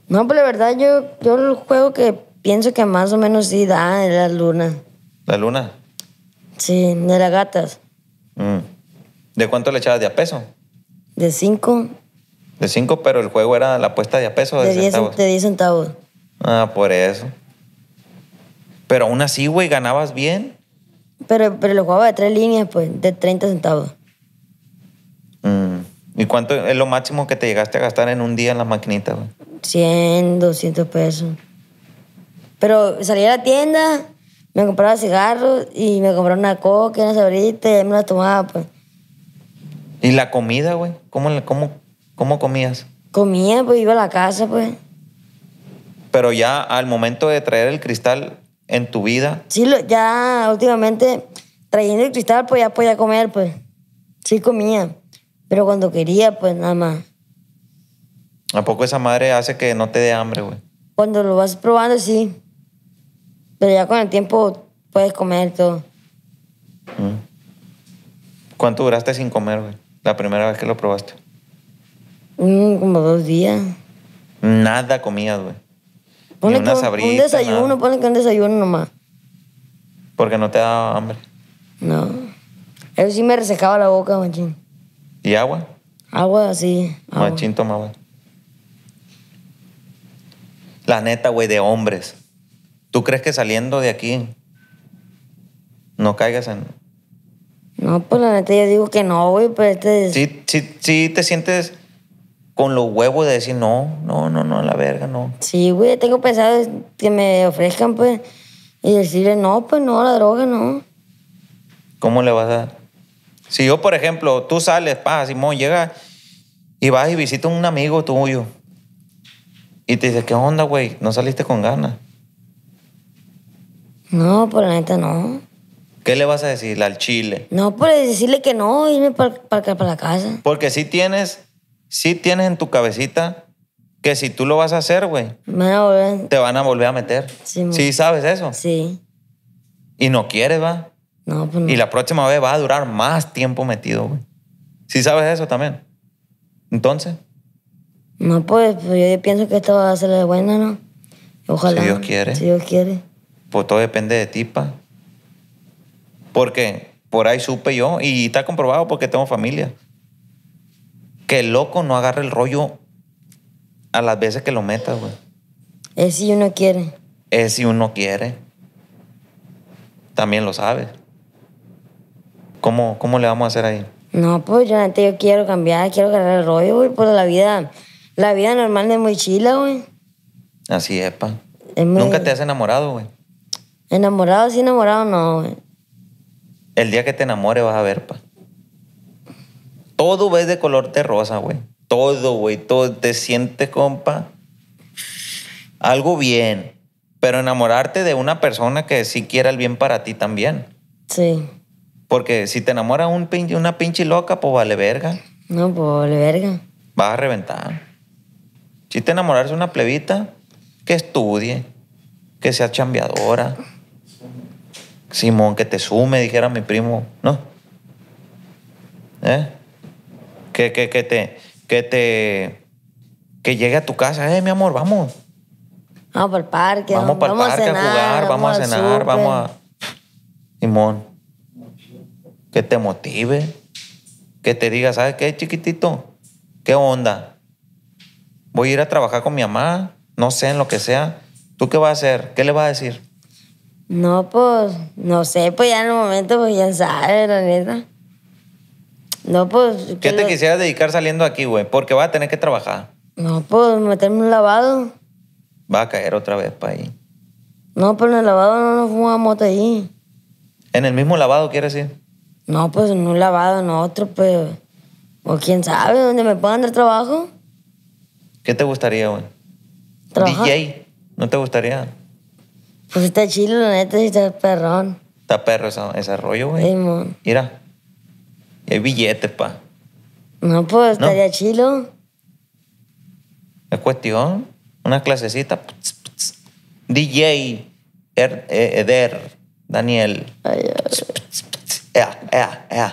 No, pues la verdad, yo, yo el juego que pienso que más o menos sí da es la luna. ¿La luna? Sí, de las gatas. Mm. ¿De cuánto le echabas de a peso? De cinco. De cinco, pero el juego era la apuesta de a peso de, de diez, De centavos. Ah, por eso. Pero aún así, güey, ganabas bien. Pero, lo jugaba de tres líneas, pues, de 30 centavos. Mm. ¿Y cuánto es lo máximo que te llegaste a gastar en un día en la maquinita, Güey? 100, 200 pesos. Pero salí a la tienda, me compraba cigarros y me compraron una coca, una sabrita y me la tomaba, pues. ¿Y la comida, güey? ¿Cómo, cómo comías? Comía, pues iba a la casa, pues. Pero ya al momento de traer el cristal, en tu vida? Sí, ya últimamente trayendo el cristal, pues ya podía comer, pues. Sí comía, pero cuando quería, pues nada más. ¿A poco esa madre hace que no te dé hambre, güey? Cuando lo vas probando, sí. Pero ya con el tiempo puedes comer todo. Mm. ¿Cuánto duraste sin comer, güey? La primera vez que lo probaste. Mm, como dos días. Nada comías, güey. Ponle que un desayuno, ponle que un desayuno nomás. Porque no te da hambre. No. Eso sí me resecaba la boca, machín. ¿Y agua? Agua, sí. Machín tomaba. La neta, güey, de hombres. ¿Tú crees que saliendo de aquí no caigas en... No, pues la neta yo digo que no, güey, pero pues, este... Sí, sí, sí te sientes con los huevos de decir no, no, no, no, a la verga, no. Sí, güey, tengo pensado que me ofrezcan, pues, y decirle no, pues no, la droga, no. ¿Cómo le vas a dar? Si yo, por ejemplo, tú sales, pa, Simón, llega y vas y visitas a un amigo tuyo y te dice, ¿qué onda, güey? No saliste con ganas. No, por pues, la neta no. ¿Qué le vas a decirle al chile? No, por pues, decirle que no, irme para, para la casa. Porque si tienes sí tienes en tu cabecita que si tú lo vas a hacer, güey, te van a volver a meter. Si sabes eso. Sí. Y no quieres, va. No, pues no. Y la próxima vez va a durar más tiempo metido, güey. Sí sabes eso también. Entonces. No, pues, pues, yo pienso que esto va a ser de buena, ¿no? Ojalá. Si Dios quiere. Si Dios quiere. Pues todo depende de ti, pa. Porque por ahí supe yo y está comprobado porque tengo familia que el loco no agarre el rollo a las veces que lo metas, güey. Es si uno quiere. Es si uno quiere. También lo sabes. ¿Cómo, ¿Cómo le vamos a hacer ahí? No, pues yo, yo quiero cambiar, quiero agarrar el rollo, güey. Por pues, la vida, la vida normal es muy chila, güey. Así es, pa. ¿Nunca te has enamorado, güey? Enamorado, sí, enamorado, no, güey. El día que te enamores vas a ver, pa todo ves de color de rosa, güey. Todo, güey. Todo te siente, compa. Algo bien. Pero enamorarte de una persona que sí quiera el bien para ti también. Sí. Porque si te enamora una pinche loca, pues vale verga. No, pues vale verga. Vas a reventar. Si te enamoras de una plebita, que estudie, que sea chambeadora. Simón, que te sume, dijera mi primo, ¿no? ¿Eh? que, que, que te, que te, que llegue a tu casa, eh, mi amor, vamos. Vamos para el parque. Vamos para el parque a, cenar, jugar, vamos, a cenar, vamos a... Simón, que te motive, que te diga, ¿sabes qué, chiquitito? ¿Qué onda? Voy a ir a trabajar con mi mamá, no sé, en lo que sea. ¿Tú qué vas a hacer? ¿Qué le vas a decir? No, pues, no sé, pues ya en el momento, pues ya sabes, la neta. No, pues. ¿Qué te quisieras dedicar saliendo aquí, güey? Porque vas a tener que trabajar. No, pues meterme un lavado. Va a caer otra vez para ahí. No, pero pues, en el lavado no nos fumamos ahí. ¿En el mismo lavado quieres decir? No, pues en un lavado, en otro, pues. O quién sabe, ¿dónde me puedan dar trabajo? ¿Qué te gustaría, güey? DJ. ¿No te gustaría? Pues está chido, la neta, si está perrón. Está perro ese, rollo, güey. Mira, billete, pa. No, pues estaría chilo. Es cuestión. Una clasecita. DJ er, eh, Eder Daniel. Ay, ay.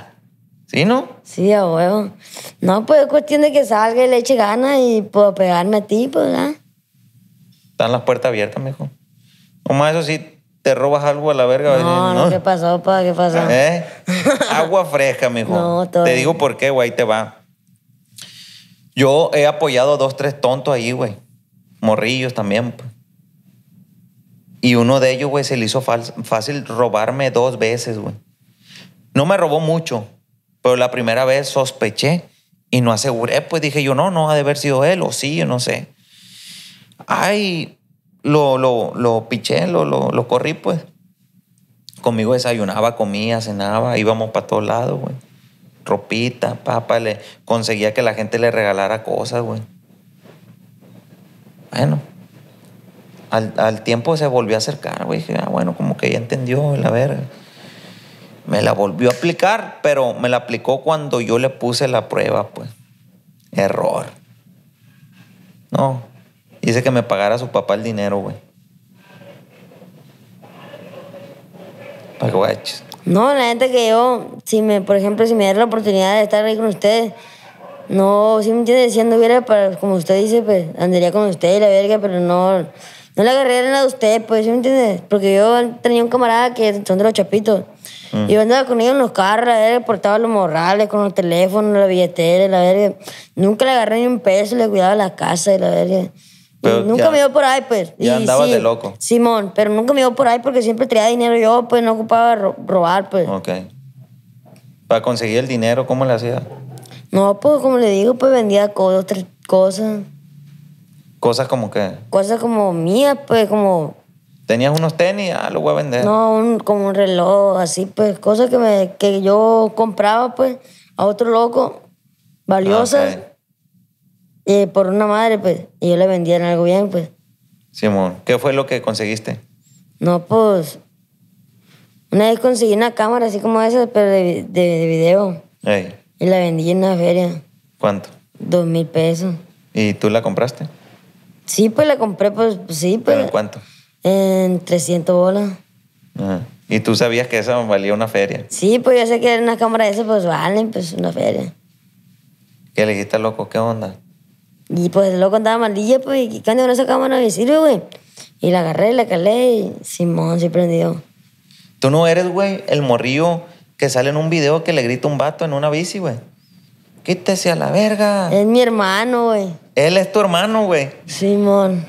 ¿Sí, no? Sí, a huevo. No, pues es cuestión de que salga y le eche gana y puedo pegarme a ti, pues, ¿verdad? Están las puertas abiertas, mijo. más eso sí, te robas algo a la verga. No, no, ¿qué pasó, pa? ¿Qué pasó? ¿Eh? Agua fresca, mijo. No, te digo por qué, güey, te va. Yo he apoyado dos, tres tontos ahí, güey. Morrillos también. Y uno de ellos, güey, se le hizo fácil robarme dos veces, güey. No me robó mucho, pero la primera vez sospeché y no aseguré. Pues dije yo, no, no ha de haber sido él o sí, yo no sé. Ay, lo, piché, lo, lo, corrí, pues. Conmigo desayunaba, comía, cenaba, íbamos para todos lados, güey. Ropita, papa, le conseguía que la gente le regalara cosas, güey. Bueno, al, al, tiempo se volvió a acercar, güey. Ah, bueno, como que ya entendió la verga. Me la volvió a aplicar, pero me la aplicó cuando yo le puse la prueba, pues. Error. No, Dice que me pagara su papá el dinero, güey. Para No, la gente que yo, si me, por ejemplo, si me diera la oportunidad de estar ahí con ustedes, no, si me entiende si anduviera para, como usted dice, pues andaría con ustedes y la verga, pero no, no la agarraría nada de ustedes, pues, si me entiende? Porque yo tenía un camarada que son de los chapitos. Mm. Y yo andaba con ellos en los carros, la verga, portaba los morrales, con los teléfonos, la billetera, la verga. Nunca le agarré ni un peso, le cuidaba la casa y la verga nunca me dio por ahí, pues. y andaba de loco. Simón, pero nunca me dio por ahí porque siempre traía dinero yo, pues no ocupaba robar, pues. Ok. ¿Para conseguir el dinero cómo le hacía? No, pues como le digo, pues vendía cosas, cosas. ¿Cosas como qué? Cosas como mías, pues como... ¿Tenías unos tenis? Ah, los voy a vender. No, como un reloj, así, pues cosas que, me, que yo compraba, pues, a otro loco, ah, valiosas por una madre, pues, y yo le vendía en algo bien, pues. Simón, ¿qué fue lo que conseguiste? No, pues, una vez conseguí una cámara así como esa, pero de, de, video. Y la vendí en una feria. ¿Cuánto? Dos mil pesos. ¿Y tú la compraste? Sí, pues la compré, pues, pues sí, pues. ¿Pero cuánto? En 300 bolas. ¿Y tú sabías que esa valía una feria? Sí, pues yo sé que una cámara de esa, pues valen, pues una feria. ¿Qué le dijiste, loco? ¿Qué onda? Y pues loco andaba maldilla, pues, y cuando no sacaba de sirve, güey. Y la agarré, la calé y Simón se prendió. Tú no eres, güey, el morrillo que sale en un video que le grita un vato en una bici, güey. Quítese a la verga. Es mi hermano, güey. Él es tu hermano, güey. Simón.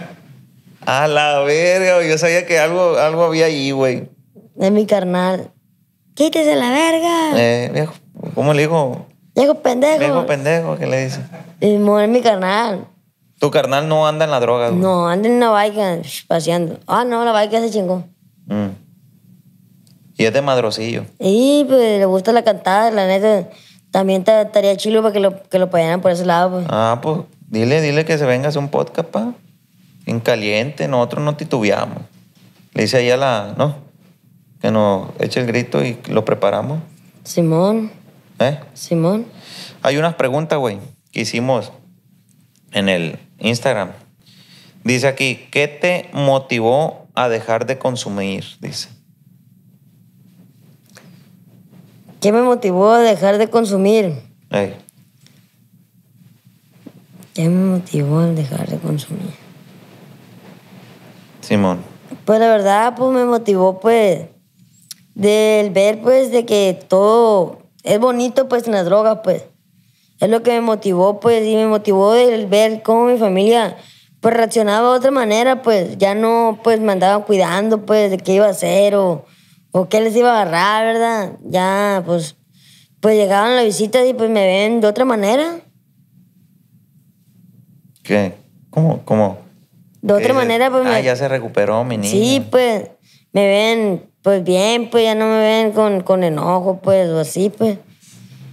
A la verga, güey. Yo sabía que algo, algo había ahí, güey. Es mi carnal. Quítese a la verga. Eh, viejo, ¿cómo le digo? Diego pendejo. Diego pendejo, ¿qué le dice? Y muere mi carnal. Tu carnal no anda en la droga, güey. No, anda en una bike eh, paseando. Ah, no, la bike se chingó. Mm. Y es de madrocillo. Y pues le gusta la cantada, la neta. También estaría chulo para que lo, que lo por ese lado, pues. Ah, pues dile, dile que se venga a hacer un podcast, pa. En caliente, nosotros no titubeamos. Le dice ahí a la, ¿no? Que nos eche el grito y lo preparamos. Simón. ¿Eh? Simón. Hay unas preguntas, güey, que hicimos en el Instagram. Dice aquí, ¿qué te motivó a dejar de consumir? Dice. ¿Qué me motivó a dejar de consumir? ¿Qué me motivó a dejar de consumir? Simón. Pues la verdad, pues me motivó, pues, del ver, pues, de que todo es bonito pues en droga pues. Es lo que me motivó pues y me motivó el ver cómo mi familia pues reaccionaba de otra manera pues. Ya no pues me andaban cuidando pues de qué iba a hacer o, o qué les iba a agarrar, ¿verdad? Ya pues, pues llegaban las visitas y pues me ven de otra manera. ¿Qué? ¿Cómo? ¿Cómo? De otra manera pues... Ah, ya se recuperó mi niña. Sí pues me ven pues bien, pues ya no me ven con, con enojo, pues, o así, pues.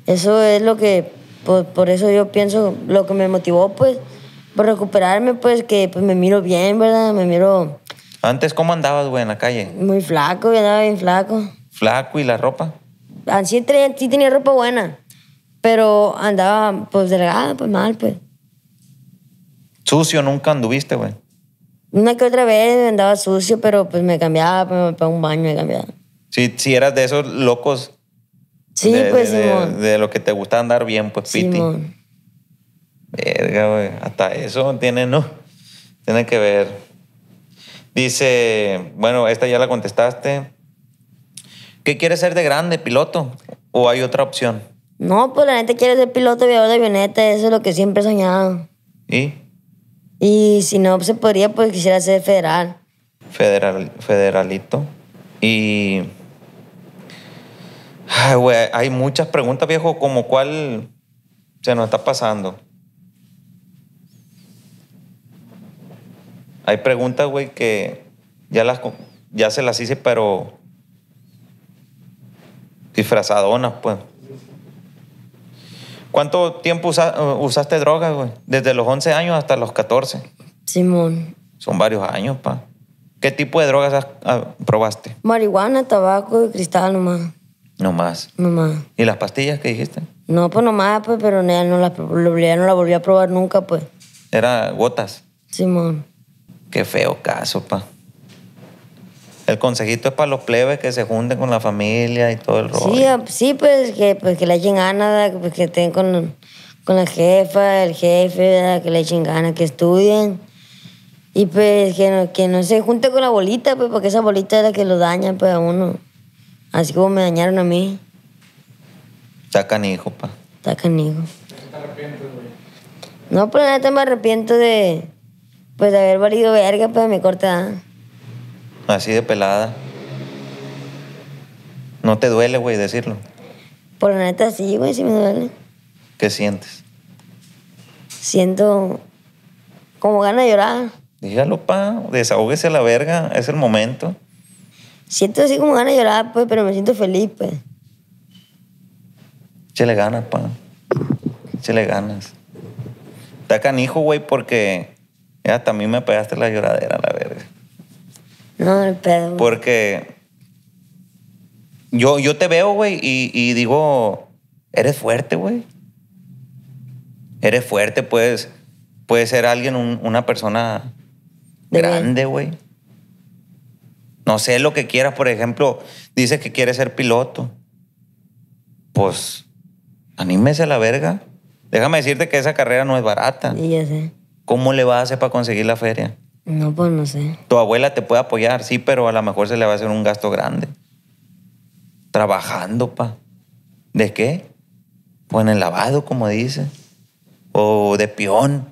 Eso es lo que, pues, por eso yo pienso, lo que me motivó, pues, por recuperarme, pues, que pues, me miro bien, ¿verdad? Me miro... Antes, ¿cómo andabas, güey, en la calle? Muy flaco, yo andaba bien flaco. ¿Flaco y la ropa? Ah, sí tenía ropa buena, pero andaba, pues, delgada, pues, mal, pues. Sucio nunca anduviste, güey. Una que otra vez andaba sucio, pero pues me cambiaba, pues, me ponía un baño, me cambiaba. Si, si eras de esos locos. Sí, pues, de, De, lo que te gusta andar bien, pues, Piti. Verga, güey. Hasta eso tiene, ¿no? Tiene que ver. Dice, bueno, esta ya la contestaste. ¿Qué quieres ser de grande, piloto? ¿O hay otra opción? No, pues la gente quiere ser piloto, aviador de avioneta. Eso es lo que siempre he soñado. ¿Y? Y si no se podría, pues quisiera ser federal. Federal, federalito. Y... Ay, güey, hay muchas preguntas, viejo, como cuál se nos está pasando. Hay preguntas, güey, que ya, las, ya se las hice, pero disfrazadonas, pues. ¿Cuánto tiempo uh, usaste drogas, güey? Desde los 11 años hasta los 14. Simón. Son varios años, pa. ¿Qué tipo de drogas ah, probaste? Marihuana, tabaco y cristal nomás. Nomás. Nomás. ¿Y las pastillas que dijiste? No, pues nomás, pues, pero ya no las no la volví a probar nunca, pues. ¿Era gotas? Simón. Qué feo caso, pa. El consejito es para los plebes que se junten con la familia y todo el rollo. Sí, ah, sí pues, que, pues que le echen ganas, pues, que estén con, con, la jefa, el jefe, que le echen ganas, que estudien. Y pues que no, que no se junten con la bolita, pues, porque esa bolita es la que lo daña pues, a uno. Así como me dañaron a mí. Está canijo, pa. Está canijo. ¿Te arrepientes, güey? No, pero pues, neta me arrepiento de, pues, de haber valido verga, pues, a mi corta edad. Así de pelada. ¿No te duele, güey, decirlo? Por la neta sí, güey, sí me duele. ¿Qué sientes? Siento como gana de llorar. Dígalo, pa, desahógese a la verga, es el momento. Siento así como gana de llorar, pues, pero me siento feliz, pues. le ganas, pa. le ganas. Está canijo, güey, porque ya también me pegaste la lloradera, la verga. No, el pedo. Porque yo, yo te veo, güey, y, digo, eres fuerte, güey. Eres fuerte, puedes, ser alguien, una persona grande, güey. No sé lo que quieras, por ejemplo, dices que quieres ser piloto. Pues, anímese a la verga. Déjame decirte que esa carrera no es barata. Y ya sé. ¿Cómo le vas a hacer para conseguir la feria? No, pues no sé. Tu abuela te puede apoyar, sí, pero a lo mejor se le va a hacer un gasto grande. Trabajando, pa. ¿De qué? Pues en el lavado, como dice. O de peón.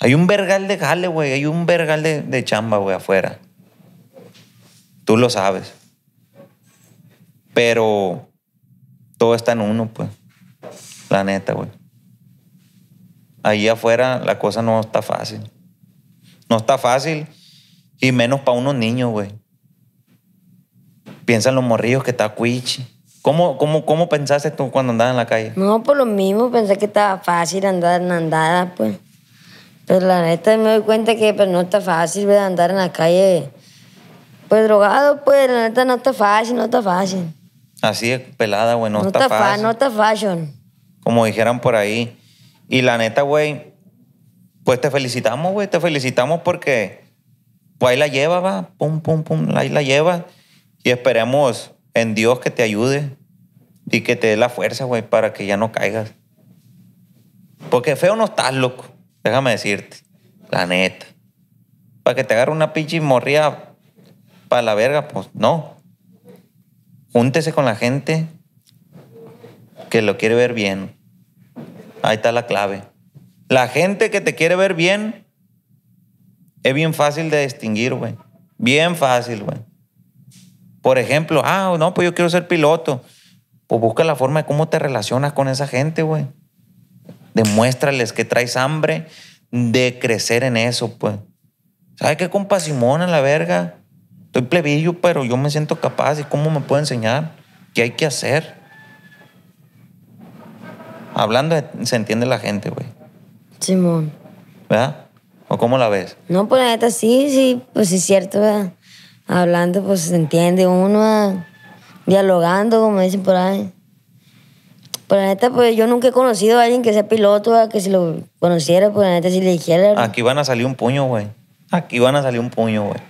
Hay un vergal de jale, güey. Hay un vergal de, de chamba, güey, afuera. Tú lo sabes. Pero todo está en uno, pues. La neta, güey. Ahí afuera la cosa no está fácil. No está fácil. Y menos para unos niños, güey. Piensan los morrillos que está cuichi. ¿Cómo, cómo, cómo pensaste tú cuando andabas en la calle? No, por lo mismo, pensé que estaba fácil andar en andada, pues. Pero la neta me doy cuenta que pues, no está fácil andar en la calle. Pues drogado, pues, la neta no está fácil, no está fácil. Así es, pelada, güey, no, está, fácil. no está fashion. Como dijeran por ahí. Y la neta, güey, pues te felicitamos, güey, te felicitamos porque pues ahí la lleva, va, pum, pum, pum, ahí la lleva. Y esperemos en Dios que te ayude y que te dé la fuerza, güey, para que ya no caigas. Porque feo no estás, loco, déjame decirte, la neta. Para que te agarre una pinche morría para la verga, pues no. Júntese con la gente que lo quiere ver bien. Ahí está la clave. La gente que te quiere ver bien es bien fácil de distinguir, güey. Bien fácil, güey. Por ejemplo, ah, no, pues yo quiero ser piloto. Pues busca la forma de cómo te relacionas con esa gente, güey. Demuéstrales que traes hambre de crecer en eso, pues. ¿Sabes qué, compa Simón, la verga? Estoy plebillo, pero yo me siento capaz. ¿Y cómo me puedo enseñar? ¿Qué hay que hacer? Hablando, se entiende la gente, güey. Simón. ¿Verdad? ¿O cómo la ves? No, pues la neta sí, sí, pues sí es cierto, ¿verdad? Hablando, pues se entiende uno, dialogando, como dicen por ahí. Pero la neta, pues yo nunca he conocido a alguien que sea piloto, que si lo conociera, pues la neta, si le dijera. Aquí van a salir un puño, güey. Aquí van a salir un puño, güey.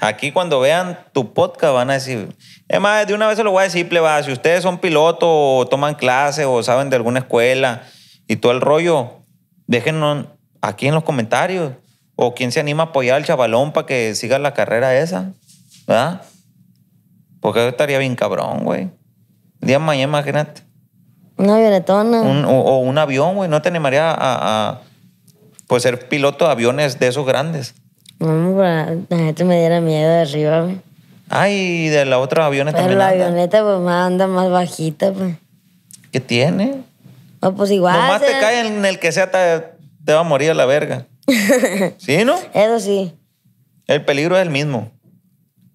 Aquí cuando vean tu podcast van a decir, es más, de una vez se lo voy a decir, pleba, si ustedes son pilotos o toman clases o saben de alguna escuela y todo el rollo, déjenos aquí en los comentarios. O quién se anima a apoyar al chavalón para que siga la carrera esa, ¿verdad? Porque estaría bien cabrón, güey. día mañana, imagínate. Una avionetona. o, un avión, güey. No te animaría a, pues, ser piloto de aviones de esos grandes. No, la gente me diera miedo de arriba, güey. Ay, de la otra también? Pero la avioneta, pues, anda más bajita, pues. ¿Qué tiene? No, pues igual. más te eh. cae en el que sea, te, va a morir a la verga. *laughs* ¿Sí, no? Eso sí. El peligro es el mismo.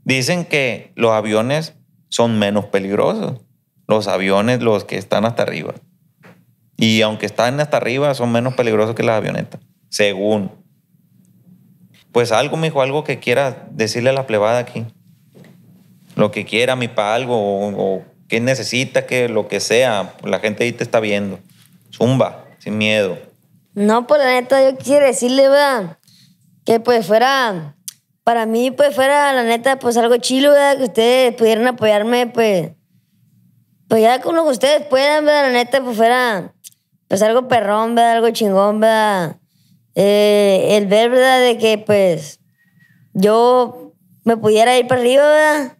Dicen que los aviones son menos peligrosos. Los aviones, los que están hasta arriba. Y aunque están hasta arriba, son menos peligrosos que las avionetas. Según. Pues algo, mijo, algo que quiera decirle a la plebada aquí. Lo que quiera, mi pa, algo, o, o que necesita, que lo que sea. La gente ahí te está viendo. Zumba, sin miedo. No, pues, la neta, yo quisiera decirle, ¿verdad? Que pues fuera, para mí, pues fuera, la neta, pues algo chilo, ¿verdad? Que ustedes pudieran apoyarme, pues. Pues ya como que ustedes puedan, ¿verdad? La neta, pues fuera, pues algo perrón, ¿verdad? Algo chingón, ¿verdad? Eh, el ver, ¿verdad? De que, pues, yo me pudiera ir para arriba, ¿verdad?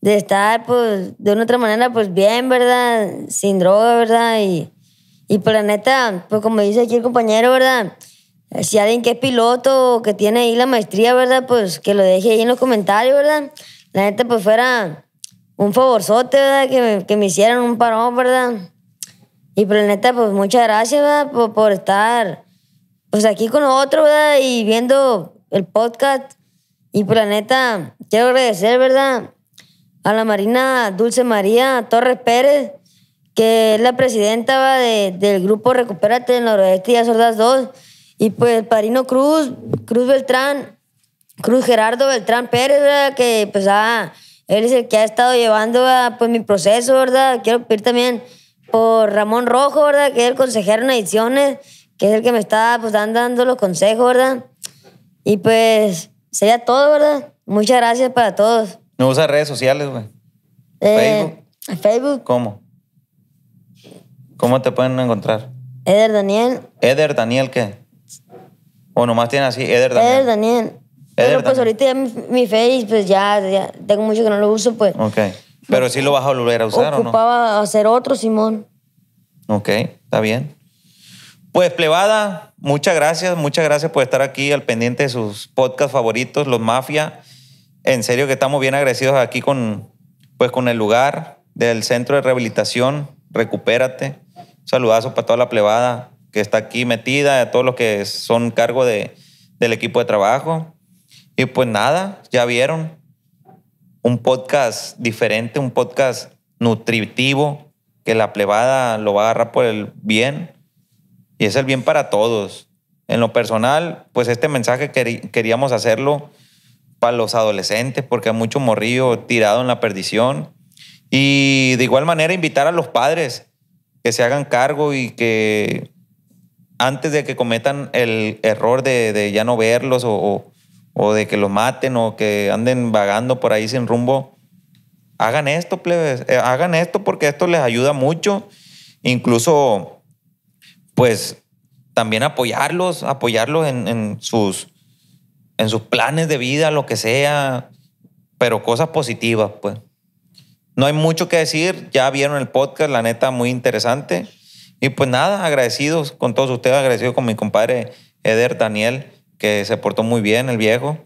De estar, pues, de una otra manera, pues bien, ¿verdad? Sin droga, ¿verdad? Y y pues la neta, pues como dice aquí el compañero, ¿verdad? Si alguien que es piloto o que tiene ahí la maestría, ¿verdad? Pues que lo deje ahí en los comentarios, ¿verdad? La neta, pues fuera un favorzote, ¿verdad? Que me, que me hicieran un parón, ¿verdad? Y por pues, la neta, pues muchas gracias, ¿verdad? Por, estar pues aquí con nosotros, ¿verdad? Y viendo el podcast. Y por pues, la neta, quiero agradecer, ¿verdad? A la Marina Dulce María Torres Pérez que es la presidenta de, del grupo Recupérate del Noroeste y Sordas 2. Y pues Parino Cruz, Cruz Beltrán, Cruz Gerardo Beltrán Pérez, ¿verdad? que pues ah, él es el que ha estado llevando ah, pues mi proceso, ¿verdad? Quiero pedir también por Ramón Rojo, ¿verdad? Que es el consejero en ediciones, que es el que me está pues dando los consejos, ¿verdad? Y pues sería todo, ¿verdad? Muchas gracias para todos. ¿No usa redes sociales, güey? Eh, Facebook. Facebook. ¿Cómo? ¿Cómo te pueden encontrar? Eder Daniel. ¿Eder Daniel qué? O nomás tiene así, Eder Daniel. Eder Daniel. Pero pues ahorita ya mi, Face, pues ya, tengo mucho que no lo uso, pues. Ok. Pero sí lo vas a volver a usar, ¿o no? Ocupaba hacer otro, Simón. Ok, está bien. Pues plevada. muchas gracias, muchas gracias por estar aquí al pendiente de sus podcasts favoritos, los Mafia. En serio que estamos bien agradecidos aquí con, pues, con el lugar del centro de rehabilitación, recupérate saludazo para toda la plebada que está aquí metida, a todos los que son cargo de, del equipo de trabajo. Y pues nada, ya vieron un podcast diferente, un podcast nutritivo, que la plebada lo va a agarrar por el bien. Y es el bien para todos. En lo personal, pues este mensaje queríamos hacerlo para los adolescentes, porque hay mucho morrillo tirado en la perdición. Y de igual manera invitar a los padres que se hagan cargo y que antes de que cometan el error de, ya no verlos o, de que los maten o que anden vagando por ahí sin rumbo, hagan esto, plebes, eh, hagan esto porque esto les ayuda mucho. Incluso, pues, también apoyarlos, apoyarlos en, en sus, en sus planes de vida, lo que sea, pero cosas positivas, pues. No hay mucho que decir, ya vieron el podcast, la neta, muy interesante. Y pues nada, agradecidos con todos ustedes, Agradecidos con mi compadre Eder Daniel, que se portó muy bien, el viejo.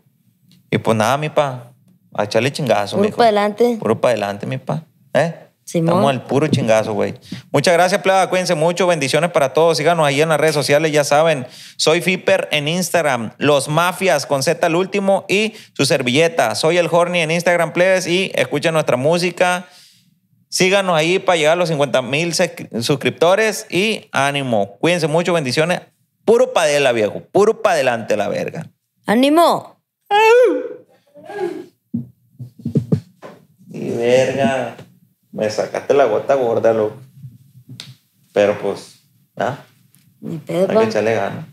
Y pues nada, mi pa, a echarle chingazo. Puro para adelante. Puro adelante, mi pa. ¿Eh? el puro chingazo, güey. Muchas gracias, Plaga. Cuídense mucho. Bendiciones para todos. Síganos ahí en las redes sociales, ya saben. Soy Fiper en Instagram. Los Mafias con Z al último y su servilleta. Soy el Horny en Instagram, plebes. Y escuchen nuestra música. Síganos ahí para llegar a los 50 mil suscriptores. Y ánimo. Cuídense mucho. Bendiciones. Puro la viejo. Puro para adelante, la verga. ¡Ánimo! Y verga me sacaste la gota gorda, loco. Pero pues, ¿ah? Ni pedo. Hay que echarle ganas.